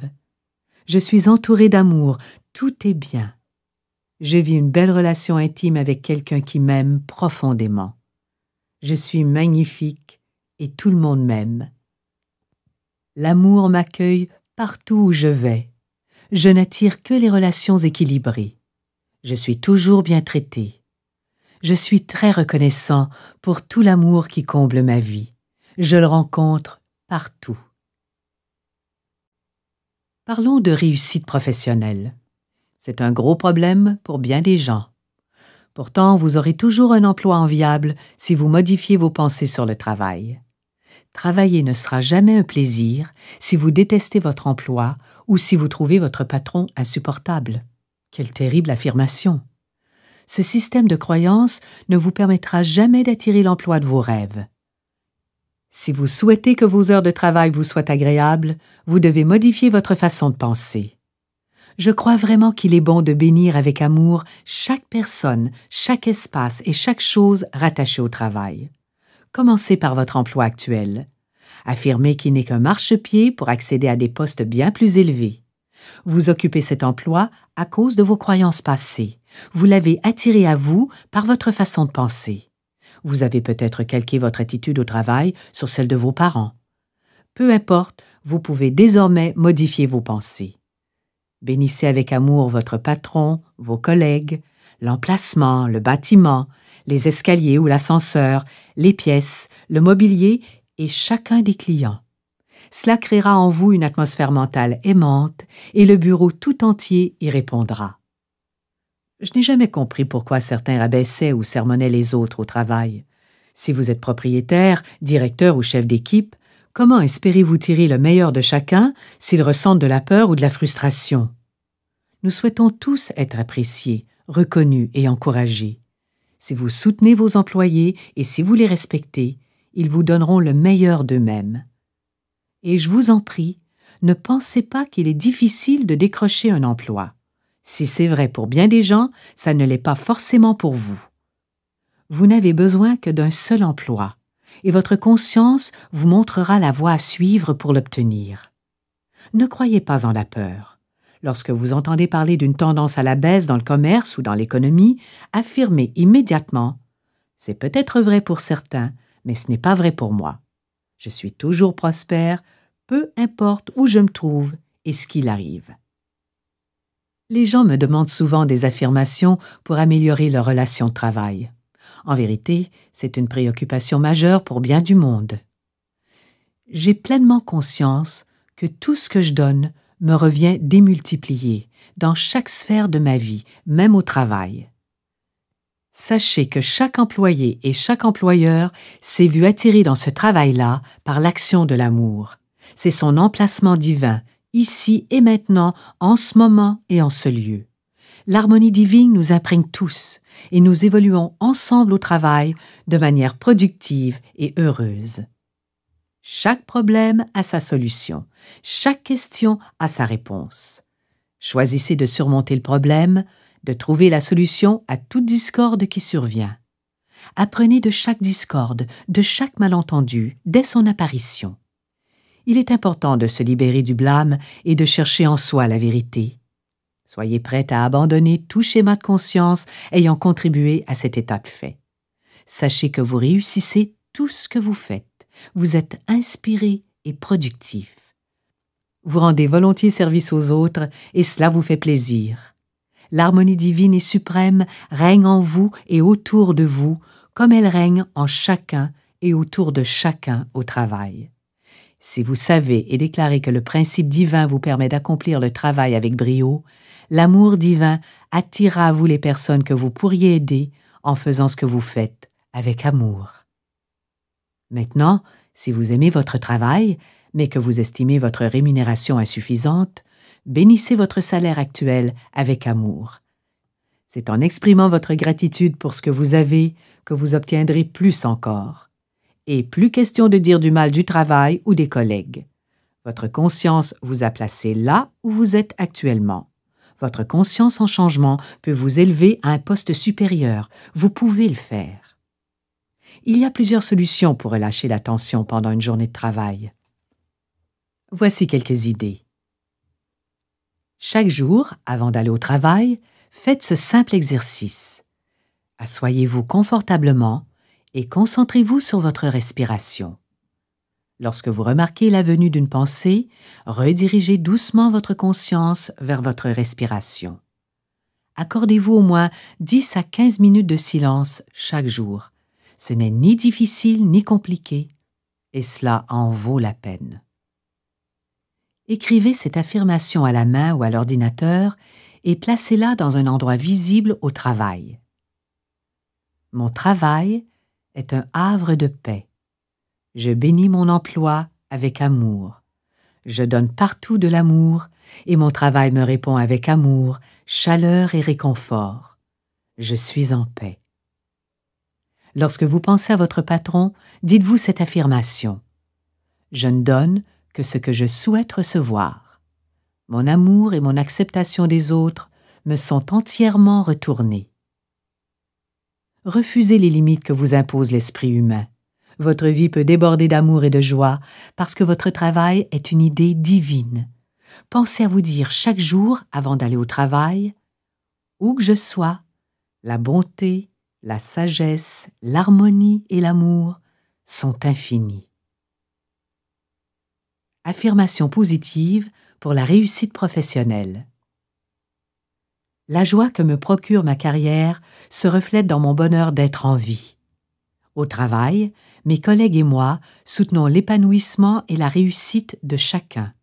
Je suis entourée d'amour, tout est bien. Je vis une belle relation intime avec quelqu'un qui m'aime profondément. Je suis magnifique et tout le monde m'aime. L'amour m'accueille partout où je vais. Je n'attire que les relations équilibrées. Je suis toujours bien traité. Je suis très reconnaissant pour tout l'amour qui comble ma vie. Je le rencontre partout. Parlons de réussite professionnelle. C'est un gros problème pour bien des gens. Pourtant, vous aurez toujours un emploi enviable si vous modifiez vos pensées sur le travail. Travailler ne sera jamais un plaisir si vous détestez votre emploi ou si vous trouvez votre patron insupportable. Quelle terrible affirmation. Ce système de croyances ne vous permettra jamais d'attirer l'emploi de vos rêves. Si vous souhaitez que vos heures de travail vous soient agréables, vous devez modifier votre façon de penser je crois vraiment qu'il est bon de bénir avec amour chaque personne, chaque espace et chaque chose rattachée au travail. Commencez par votre emploi actuel. Affirmez qu'il n'est qu'un marchepied pour accéder à des postes bien plus élevés. Vous occupez cet emploi à cause de vos croyances passées. Vous l'avez attiré à vous par votre façon de penser. Vous avez peut-être calqué votre attitude au travail sur celle de vos parents. Peu importe, vous pouvez désormais modifier vos pensées. Bénissez avec amour votre patron, vos collègues, l'emplacement, le bâtiment, les escaliers ou l'ascenseur, les pièces, le mobilier et chacun des clients. Cela créera en vous une atmosphère mentale aimante et le bureau tout entier y répondra. Je n'ai jamais compris pourquoi certains rabaissaient ou sermonnaient les autres au travail. Si vous êtes propriétaire, directeur ou chef d'équipe, Comment espérez-vous tirer le meilleur de chacun s'ils ressentent de la peur ou de la frustration Nous souhaitons tous être appréciés, reconnus et encouragés. Si vous soutenez vos employés et si vous les respectez, ils vous donneront le meilleur d'eux-mêmes. Et je vous en prie, ne pensez pas qu'il est difficile de décrocher un emploi. Si c'est vrai pour bien des gens, ça ne l'est pas forcément pour vous. Vous n'avez besoin que d'un seul emploi, et votre conscience vous montrera la voie à suivre pour l'obtenir. Ne croyez pas en la peur. Lorsque vous entendez parler d'une tendance à la baisse dans le commerce ou dans l'économie, affirmez immédiatement ⁇ C'est peut-être vrai pour certains, mais ce n'est pas vrai pour moi. Je suis toujours prospère, peu importe où je me trouve et ce qu'il arrive. ⁇ Les gens me demandent souvent des affirmations pour améliorer leur relation de travail. En vérité, c'est une préoccupation majeure pour bien du monde. J'ai pleinement conscience que tout ce que je donne me revient démultiplié dans chaque sphère de ma vie, même au travail. Sachez que chaque employé et chaque employeur s'est vu attiré dans ce travail-là par l'action de l'amour. C'est son emplacement divin, ici et maintenant, en ce moment et en ce lieu. L'harmonie divine nous imprègne tous, et nous évoluons ensemble au travail de manière productive et heureuse. Chaque problème a sa solution, chaque question a sa réponse. Choisissez de surmonter le problème, de trouver la solution à toute discorde qui survient. Apprenez de chaque discorde, de chaque malentendu, dès son apparition. Il est important de se libérer du blâme et de chercher en soi la vérité. Soyez prête à abandonner tout schéma de conscience ayant contribué à cet état de fait. Sachez que vous réussissez tout ce que vous faites. Vous êtes inspiré et productif. Vous rendez volontiers service aux autres et cela vous fait plaisir. L'harmonie divine et suprême règne en vous et autour de vous, comme elle règne en chacun et autour de chacun au travail. Si vous savez et déclarez que le principe divin vous permet d'accomplir le travail avec brio, l'amour divin attirera à vous les personnes que vous pourriez aider en faisant ce que vous faites avec amour. Maintenant, si vous aimez votre travail, mais que vous estimez votre rémunération insuffisante, bénissez votre salaire actuel avec amour. C'est en exprimant votre gratitude pour ce que vous avez que vous obtiendrez plus encore et plus question de dire du mal du travail ou des collègues. Votre conscience vous a placé là où vous êtes actuellement. Votre conscience en changement peut vous élever à un poste supérieur. Vous pouvez le faire. Il y a plusieurs solutions pour relâcher la tension pendant une journée de travail. Voici quelques idées. Chaque jour, avant d'aller au travail, faites ce simple exercice. Assoyez-vous confortablement et concentrez-vous sur votre respiration. Lorsque vous remarquez la venue d'une pensée, redirigez doucement votre conscience vers votre respiration. Accordez-vous au moins 10 à 15 minutes de silence chaque jour. Ce n'est ni difficile ni compliqué, et cela en vaut la peine. Écrivez cette affirmation à la main ou à l'ordinateur et placez-la dans un endroit visible au travail. Mon travail est un havre de paix. Je bénis mon emploi avec amour. Je donne partout de l'amour, et mon travail me répond avec amour, chaleur et réconfort. Je suis en paix. Lorsque vous pensez à votre patron, dites-vous cette affirmation. Je ne donne que ce que je souhaite recevoir. Mon amour et mon acceptation des autres me sont entièrement retournés. Refusez les limites que vous impose l'esprit humain. Votre vie peut déborder d'amour et de joie parce que votre travail est une idée divine. Pensez à vous dire chaque jour avant d'aller au travail, où que je sois, la bonté, la sagesse, l'harmonie et l'amour sont infinis. Affirmation positive pour la réussite professionnelle. La joie que me procure ma carrière se reflète dans mon bonheur d'être en vie. Au travail, mes collègues et moi soutenons l'épanouissement et la réussite de chacun.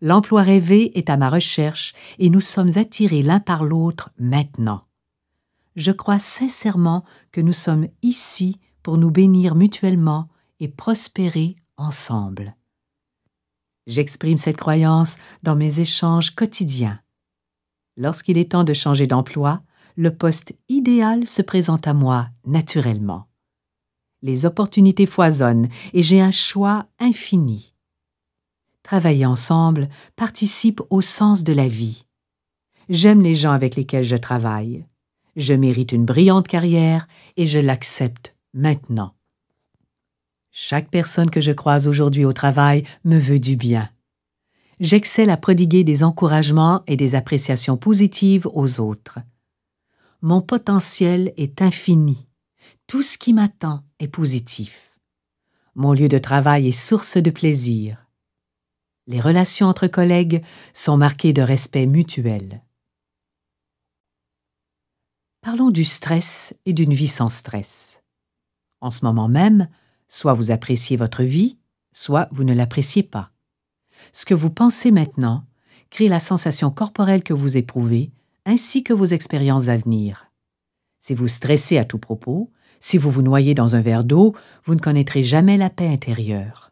L'emploi rêvé est à ma recherche et nous sommes attirés l'un par l'autre maintenant. Je crois sincèrement que nous sommes ici pour nous bénir mutuellement et prospérer ensemble. J'exprime cette croyance dans mes échanges quotidiens. Lorsqu'il est temps de changer d'emploi, le poste idéal se présente à moi naturellement. Les opportunités foisonnent et j'ai un choix infini. Travailler ensemble participe au sens de la vie. J'aime les gens avec lesquels je travaille. Je mérite une brillante carrière et je l'accepte maintenant. Chaque personne que je croise aujourd'hui au travail me veut du bien j'excelle à prodiguer des encouragements et des appréciations positives aux autres. Mon potentiel est infini. Tout ce qui m'attend est positif. Mon lieu de travail est source de plaisir. Les relations entre collègues sont marquées de respect mutuel. Parlons du stress et d'une vie sans stress. En ce moment même, soit vous appréciez votre vie, soit vous ne l'appréciez pas. Ce que vous pensez maintenant crée la sensation corporelle que vous éprouvez ainsi que vos expériences à venir. Si vous stressez à tout propos, si vous vous noyez dans un verre d'eau, vous ne connaîtrez jamais la paix intérieure.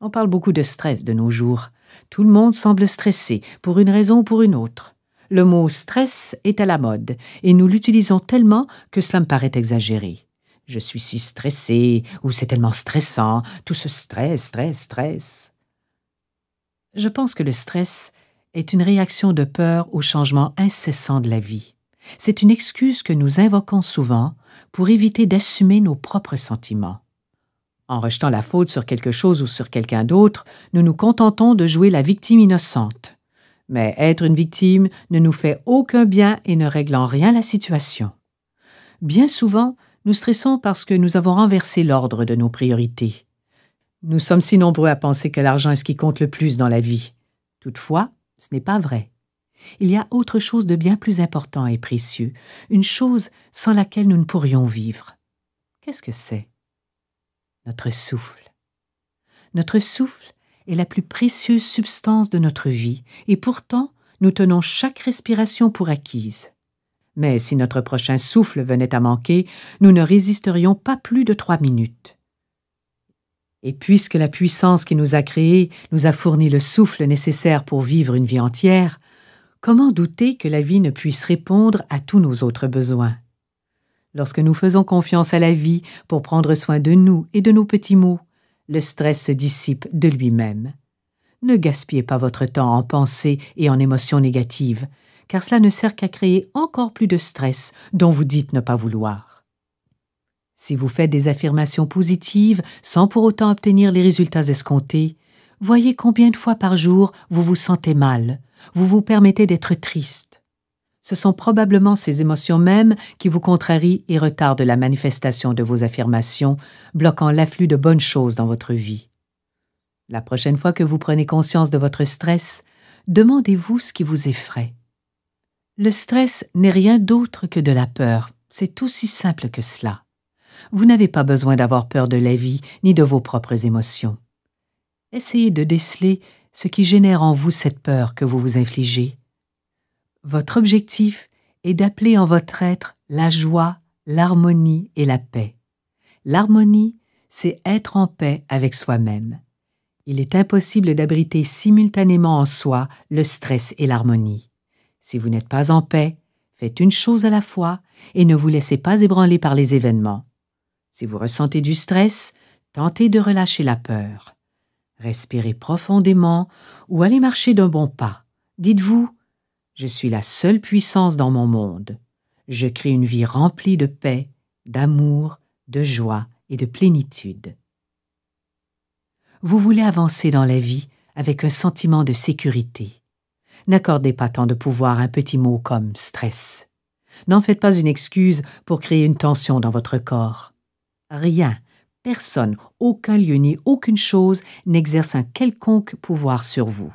On parle beaucoup de stress de nos jours. Tout le monde semble stressé, pour une raison ou pour une autre. Le mot stress est à la mode, et nous l'utilisons tellement que cela me paraît exagéré. Je suis si stressé, ou c'est tellement stressant, tout ce stress, stress, stress. Je pense que le stress est une réaction de peur au changement incessant de la vie. C'est une excuse que nous invoquons souvent pour éviter d'assumer nos propres sentiments. En rejetant la faute sur quelque chose ou sur quelqu'un d'autre, nous nous contentons de jouer la victime innocente. Mais être une victime ne nous fait aucun bien et ne règle en rien la situation. Bien souvent, nous stressons parce que nous avons renversé l'ordre de nos priorités. Nous sommes si nombreux à penser que l'argent est ce qui compte le plus dans la vie. Toutefois, ce n'est pas vrai. Il y a autre chose de bien plus important et précieux, une chose sans laquelle nous ne pourrions vivre. Qu'est-ce que c'est Notre souffle. Notre souffle est la plus précieuse substance de notre vie, et pourtant nous tenons chaque respiration pour acquise. Mais si notre prochain souffle venait à manquer, nous ne résisterions pas plus de trois minutes. Et puisque la puissance qui nous a créés nous a fourni le souffle nécessaire pour vivre une vie entière, comment douter que la vie ne puisse répondre à tous nos autres besoins Lorsque nous faisons confiance à la vie pour prendre soin de nous et de nos petits mots, le stress se dissipe de lui-même. Ne gaspillez pas votre temps en pensées et en émotions négatives, car cela ne sert qu'à créer encore plus de stress dont vous dites ne pas vouloir. Si vous faites des affirmations positives sans pour autant obtenir les résultats escomptés, voyez combien de fois par jour vous vous sentez mal, vous vous permettez d'être triste. Ce sont probablement ces émotions mêmes qui vous contrarient et retardent la manifestation de vos affirmations, bloquant l'afflux de bonnes choses dans votre vie. La prochaine fois que vous prenez conscience de votre stress, demandez-vous ce qui vous effraie. Le stress n'est rien d'autre que de la peur, c'est aussi simple que cela. Vous n'avez pas besoin d'avoir peur de la vie ni de vos propres émotions. Essayez de déceler ce qui génère en vous cette peur que vous vous infligez. Votre objectif est d'appeler en votre être la joie, l'harmonie et la paix. L'harmonie, c'est être en paix avec soi-même. Il est impossible d'abriter simultanément en soi le stress et l'harmonie. Si vous n'êtes pas en paix, faites une chose à la fois et ne vous laissez pas ébranler par les événements. Si vous ressentez du stress, tentez de relâcher la peur. Respirez profondément ou allez marcher d'un bon pas. Dites-vous ⁇ Je suis la seule puissance dans mon monde. Je crée une vie remplie de paix, d'amour, de joie et de plénitude. Vous voulez avancer dans la vie avec un sentiment de sécurité. N'accordez pas tant de pouvoir à un petit mot comme stress. N'en faites pas une excuse pour créer une tension dans votre corps rien, personne, aucun lieu ni aucune chose n'exerce un quelconque pouvoir sur vous.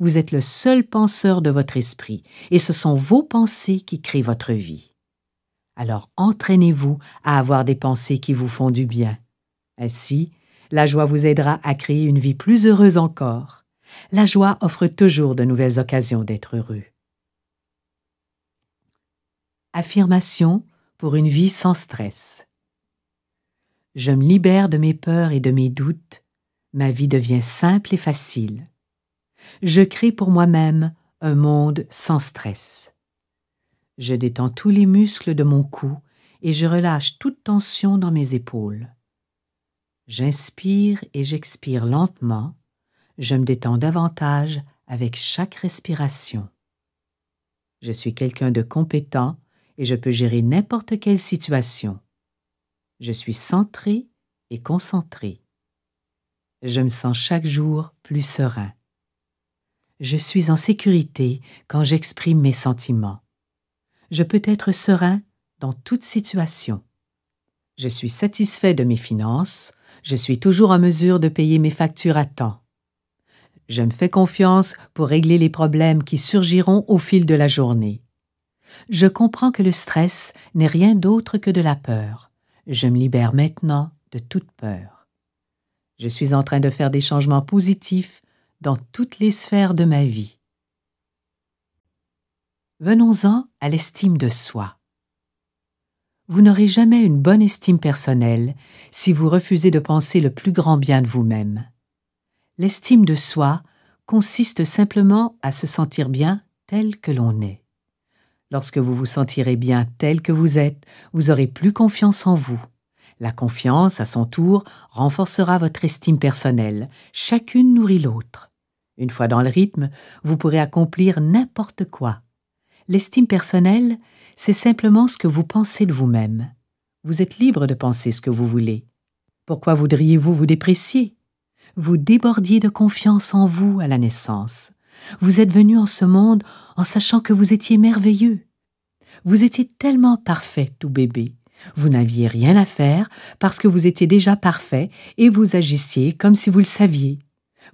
Vous êtes le seul penseur de votre esprit, et ce sont vos pensées qui créent votre vie. Alors entraînez-vous à avoir des pensées qui vous font du bien. Ainsi, la joie vous aidera à créer une vie plus heureuse encore. La joie offre toujours de nouvelles occasions d'être heureux. Affirmation pour une vie sans stress je me libère de mes peurs et de mes doutes, ma vie devient simple et facile. Je crée pour moi-même un monde sans stress. Je détends tous les muscles de mon cou et je relâche toute tension dans mes épaules. J'inspire et j'expire lentement, je me détends davantage avec chaque respiration. Je suis quelqu'un de compétent et je peux gérer n'importe quelle situation je suis centré et concentré. Je me sens chaque jour plus serein. Je suis en sécurité quand j'exprime mes sentiments. Je peux être serein dans toute situation. Je suis satisfait de mes finances. Je suis toujours en mesure de payer mes factures à temps. Je me fais confiance pour régler les problèmes qui surgiront au fil de la journée. Je comprends que le stress n'est rien d'autre que de la peur. Je me libère maintenant de toute peur. Je suis en train de faire des changements positifs dans toutes les sphères de ma vie. Venons-en à l'estime de soi. Vous n'aurez jamais une bonne estime personnelle si vous refusez de penser le plus grand bien de vous-même. L'estime de soi consiste simplement à se sentir bien tel que l'on est. Lorsque vous vous sentirez bien tel que vous êtes, vous aurez plus confiance en vous. La confiance, à son tour, renforcera votre estime personnelle. Chacune nourrit l'autre. Une fois dans le rythme, vous pourrez accomplir n'importe quoi. L'estime personnelle, c'est simplement ce que vous pensez de vous-même. Vous êtes libre de penser ce que vous voulez. Pourquoi voudriez-vous vous déprécier Vous débordiez de confiance en vous à la naissance. Vous êtes venu en ce monde en sachant que vous étiez merveilleux. Vous étiez tellement parfait tout bébé. Vous n'aviez rien à faire parce que vous étiez déjà parfait et vous agissiez comme si vous le saviez.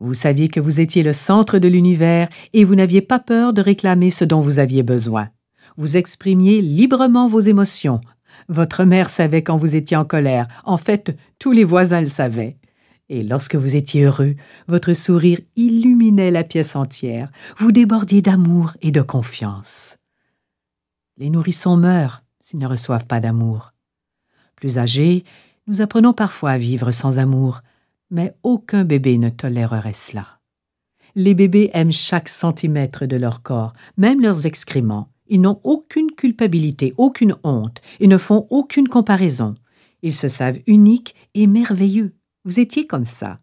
Vous saviez que vous étiez le centre de l'univers et vous n'aviez pas peur de réclamer ce dont vous aviez besoin. Vous exprimiez librement vos émotions. Votre mère savait quand vous étiez en colère. En fait, tous les voisins le savaient. Et lorsque vous étiez heureux, votre sourire illuminait la pièce entière, vous débordiez d'amour et de confiance. Les nourrissons meurent s'ils ne reçoivent pas d'amour. Plus âgés, nous apprenons parfois à vivre sans amour, mais aucun bébé ne tolérerait cela. Les bébés aiment chaque centimètre de leur corps, même leurs excréments. Ils n'ont aucune culpabilité, aucune honte, et ne font aucune comparaison. Ils se savent uniques et merveilleux, vous étiez comme ça.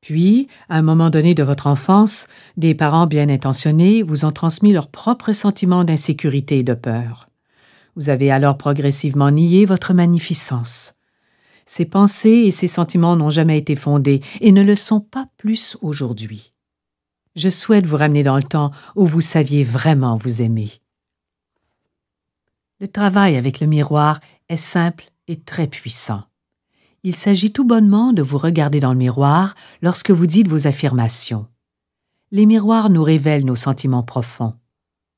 Puis, à un moment donné de votre enfance, des parents bien intentionnés vous ont transmis leurs propres sentiments d'insécurité et de peur. Vous avez alors progressivement nié votre magnificence. Ces pensées et ces sentiments n'ont jamais été fondés et ne le sont pas plus aujourd'hui. Je souhaite vous ramener dans le temps où vous saviez vraiment vous aimer. Le travail avec le miroir est simple et très puissant il s'agit tout bonnement de vous regarder dans le miroir lorsque vous dites vos affirmations. Les miroirs nous révèlent nos sentiments profonds.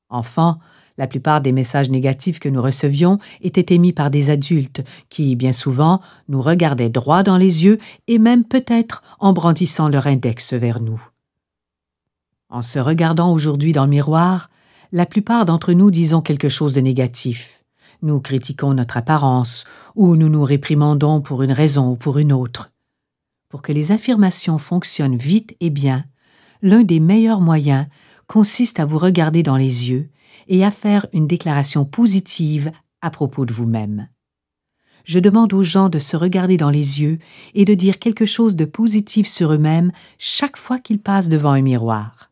Enfant, la plupart des messages négatifs que nous recevions étaient émis par des adultes qui, bien souvent, nous regardaient droit dans les yeux et même peut-être en brandissant leur index vers nous. En se regardant aujourd'hui dans le miroir, la plupart d'entre nous disons quelque chose de négatif nous critiquons notre apparence, ou nous nous réprimandons pour une raison ou pour une autre. Pour que les affirmations fonctionnent vite et bien, l'un des meilleurs moyens consiste à vous regarder dans les yeux et à faire une déclaration positive à propos de vous-même. Je demande aux gens de se regarder dans les yeux et de dire quelque chose de positif sur eux-mêmes chaque fois qu'ils passent devant un miroir.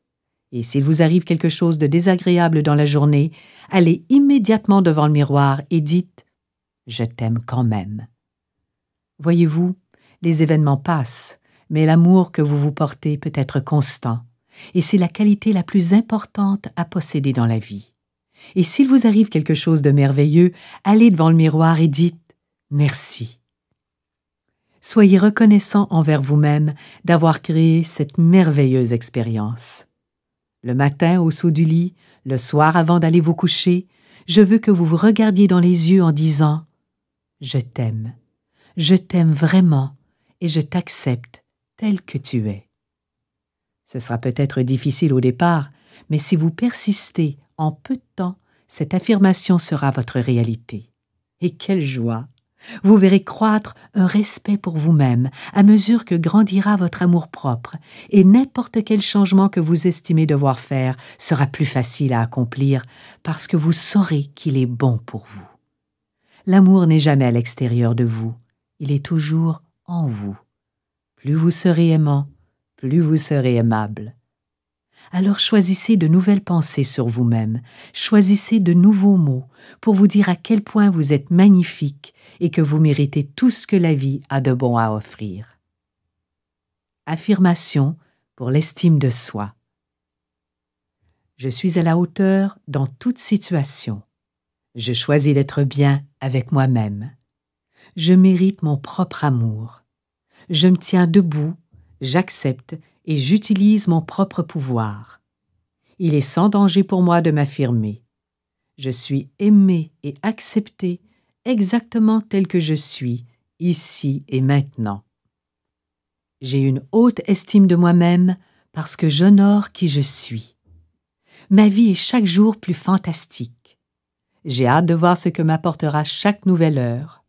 Et s'il vous arrive quelque chose de désagréable dans la journée, allez immédiatement devant le miroir et dites ⁇ Je t'aime quand même ⁇ Voyez-vous, les événements passent, mais l'amour que vous vous portez peut être constant, et c'est la qualité la plus importante à posséder dans la vie. Et s'il vous arrive quelque chose de merveilleux, allez devant le miroir et dites ⁇ Merci ⁇ Soyez reconnaissant envers vous-même d'avoir créé cette merveilleuse expérience. Le matin au saut du lit, le soir avant d'aller vous coucher, je veux que vous vous regardiez dans les yeux en disant ⁇ Je t'aime, je t'aime vraiment et je t'accepte tel que tu es. ⁇ Ce sera peut-être difficile au départ, mais si vous persistez en peu de temps, cette affirmation sera votre réalité. Et quelle joie vous verrez croître un respect pour vous-même à mesure que grandira votre amour-propre, et n'importe quel changement que vous estimez devoir faire sera plus facile à accomplir parce que vous saurez qu'il est bon pour vous. L'amour n'est jamais à l'extérieur de vous, il est toujours en vous. Plus vous serez aimant, plus vous serez aimable alors choisissez de nouvelles pensées sur vous-même, choisissez de nouveaux mots pour vous dire à quel point vous êtes magnifique et que vous méritez tout ce que la vie a de bon à offrir. Affirmation pour l'estime de soi. Je suis à la hauteur dans toute situation. Je choisis d'être bien avec moi-même. Je mérite mon propre amour. Je me tiens debout, j'accepte et j'utilise mon propre pouvoir. Il est sans danger pour moi de m'affirmer. Je suis aimé et accepté exactement tel que je suis, ici et maintenant. J'ai une haute estime de moi-même parce que j'honore qui je suis. Ma vie est chaque jour plus fantastique. J'ai hâte de voir ce que m'apportera chaque nouvelle heure.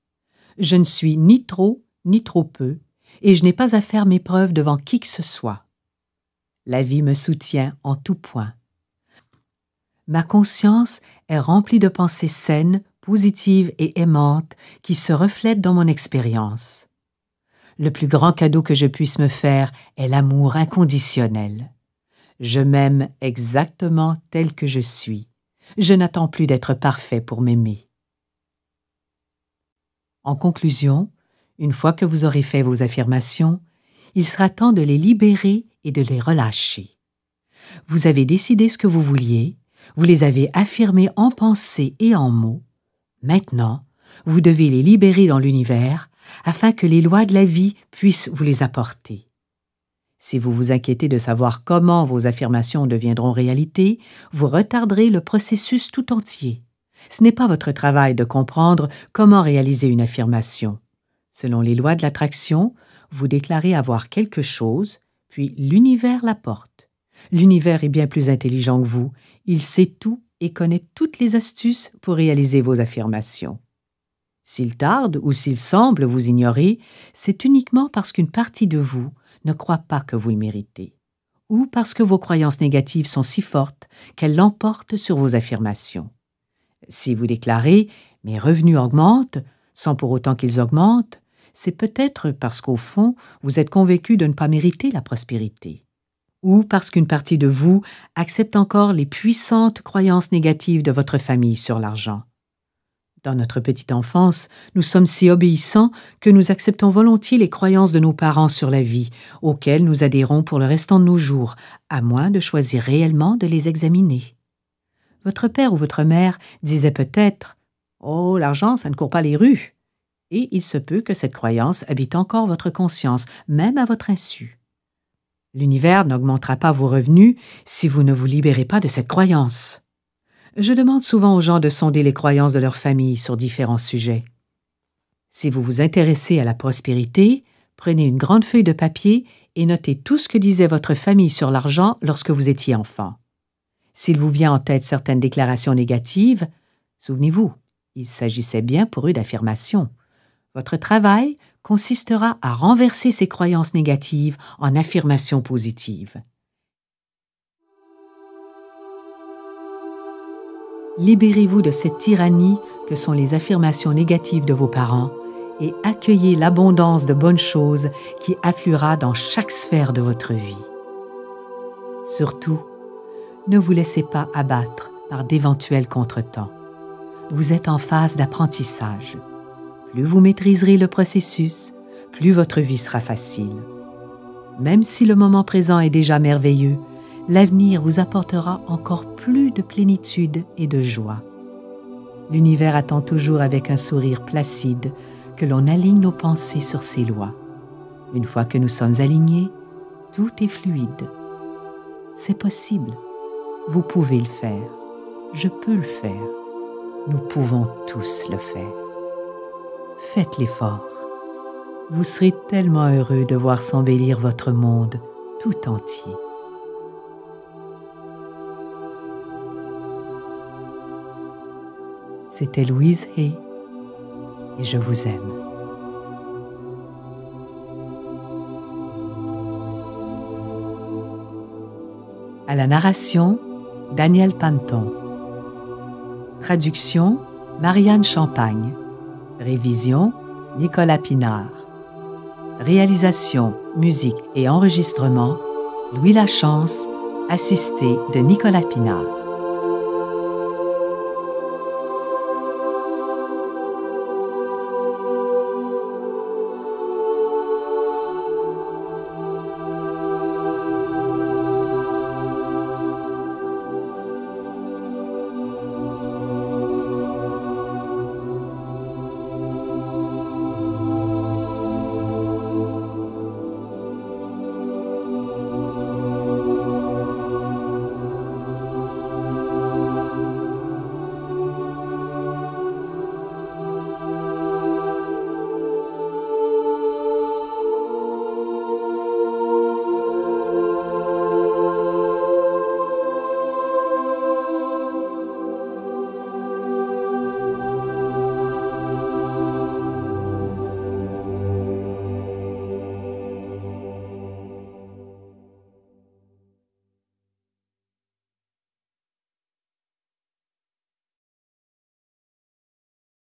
Je ne suis ni trop ni trop peu, et je n'ai pas à faire mes preuves devant qui que ce soit. La vie me soutient en tout point. Ma conscience est remplie de pensées saines, positives et aimantes qui se reflètent dans mon expérience. Le plus grand cadeau que je puisse me faire est l'amour inconditionnel. Je m'aime exactement tel que je suis. Je n'attends plus d'être parfait pour m'aimer. En conclusion, une fois que vous aurez fait vos affirmations, il sera temps de les libérer et de les relâcher. Vous avez décidé ce que vous vouliez, vous les avez affirmés en pensée et en mots. Maintenant, vous devez les libérer dans l'univers afin que les lois de la vie puissent vous les apporter. Si vous vous inquiétez de savoir comment vos affirmations deviendront réalité, vous retarderez le processus tout entier. Ce n'est pas votre travail de comprendre comment réaliser une affirmation. Selon les lois de l'attraction, vous déclarez avoir quelque chose, puis l'univers porte. L'univers est bien plus intelligent que vous. Il sait tout et connaît toutes les astuces pour réaliser vos affirmations. S'il tarde ou s'il semble vous ignorer, c'est uniquement parce qu'une partie de vous ne croit pas que vous le méritez, ou parce que vos croyances négatives sont si fortes qu'elles l'emportent sur vos affirmations. Si vous déclarez ⁇ Mes revenus augmentent ⁇ sans pour autant qu'ils augmentent, c'est peut-être parce qu'au fond, vous êtes convaincu de ne pas mériter la prospérité, ou parce qu'une partie de vous accepte encore les puissantes croyances négatives de votre famille sur l'argent. Dans notre petite enfance, nous sommes si obéissants que nous acceptons volontiers les croyances de nos parents sur la vie, auxquelles nous adhérons pour le restant de nos jours, à moins de choisir réellement de les examiner. Votre père ou votre mère disait peut-être ⁇ Oh, l'argent, ça ne court pas les rues !⁇ et il se peut que cette croyance habite encore votre conscience, même à votre insu. L'univers n'augmentera pas vos revenus si vous ne vous libérez pas de cette croyance. Je demande souvent aux gens de sonder les croyances de leur famille sur différents sujets. Si vous vous intéressez à la prospérité, prenez une grande feuille de papier et notez tout ce que disait votre famille sur l'argent lorsque vous étiez enfant. S'il vous vient en tête certaines déclarations négatives, souvenez-vous, il s'agissait bien pour eux d'affirmations. Votre travail consistera à renverser ces croyances négatives en affirmations positives. Libérez-vous de cette tyrannie que sont les affirmations négatives de vos parents et accueillez l'abondance de bonnes choses qui affluera dans chaque sphère de votre vie. Surtout, ne vous laissez pas abattre par d'éventuels contretemps. Vous êtes en phase d'apprentissage plus vous maîtriserez le processus, plus votre vie sera facile. Même si le moment présent est déjà merveilleux, l'avenir vous apportera encore plus de plénitude et de joie. L'univers attend toujours avec un sourire placide que l'on aligne nos pensées sur ses lois. Une fois que nous sommes alignés, tout est fluide. C'est possible. Vous pouvez le faire. Je peux le faire. Nous pouvons tous le faire faites l'effort. Vous serez tellement heureux de voir s'embellir votre monde tout entier. C'était Louise Hay et je vous aime. À la narration, Daniel Panton. Traduction, Marianne Champagne. Révision Nicolas Pinard. Réalisation, musique et enregistrement Louis Lachance, assisté de Nicolas Pinard.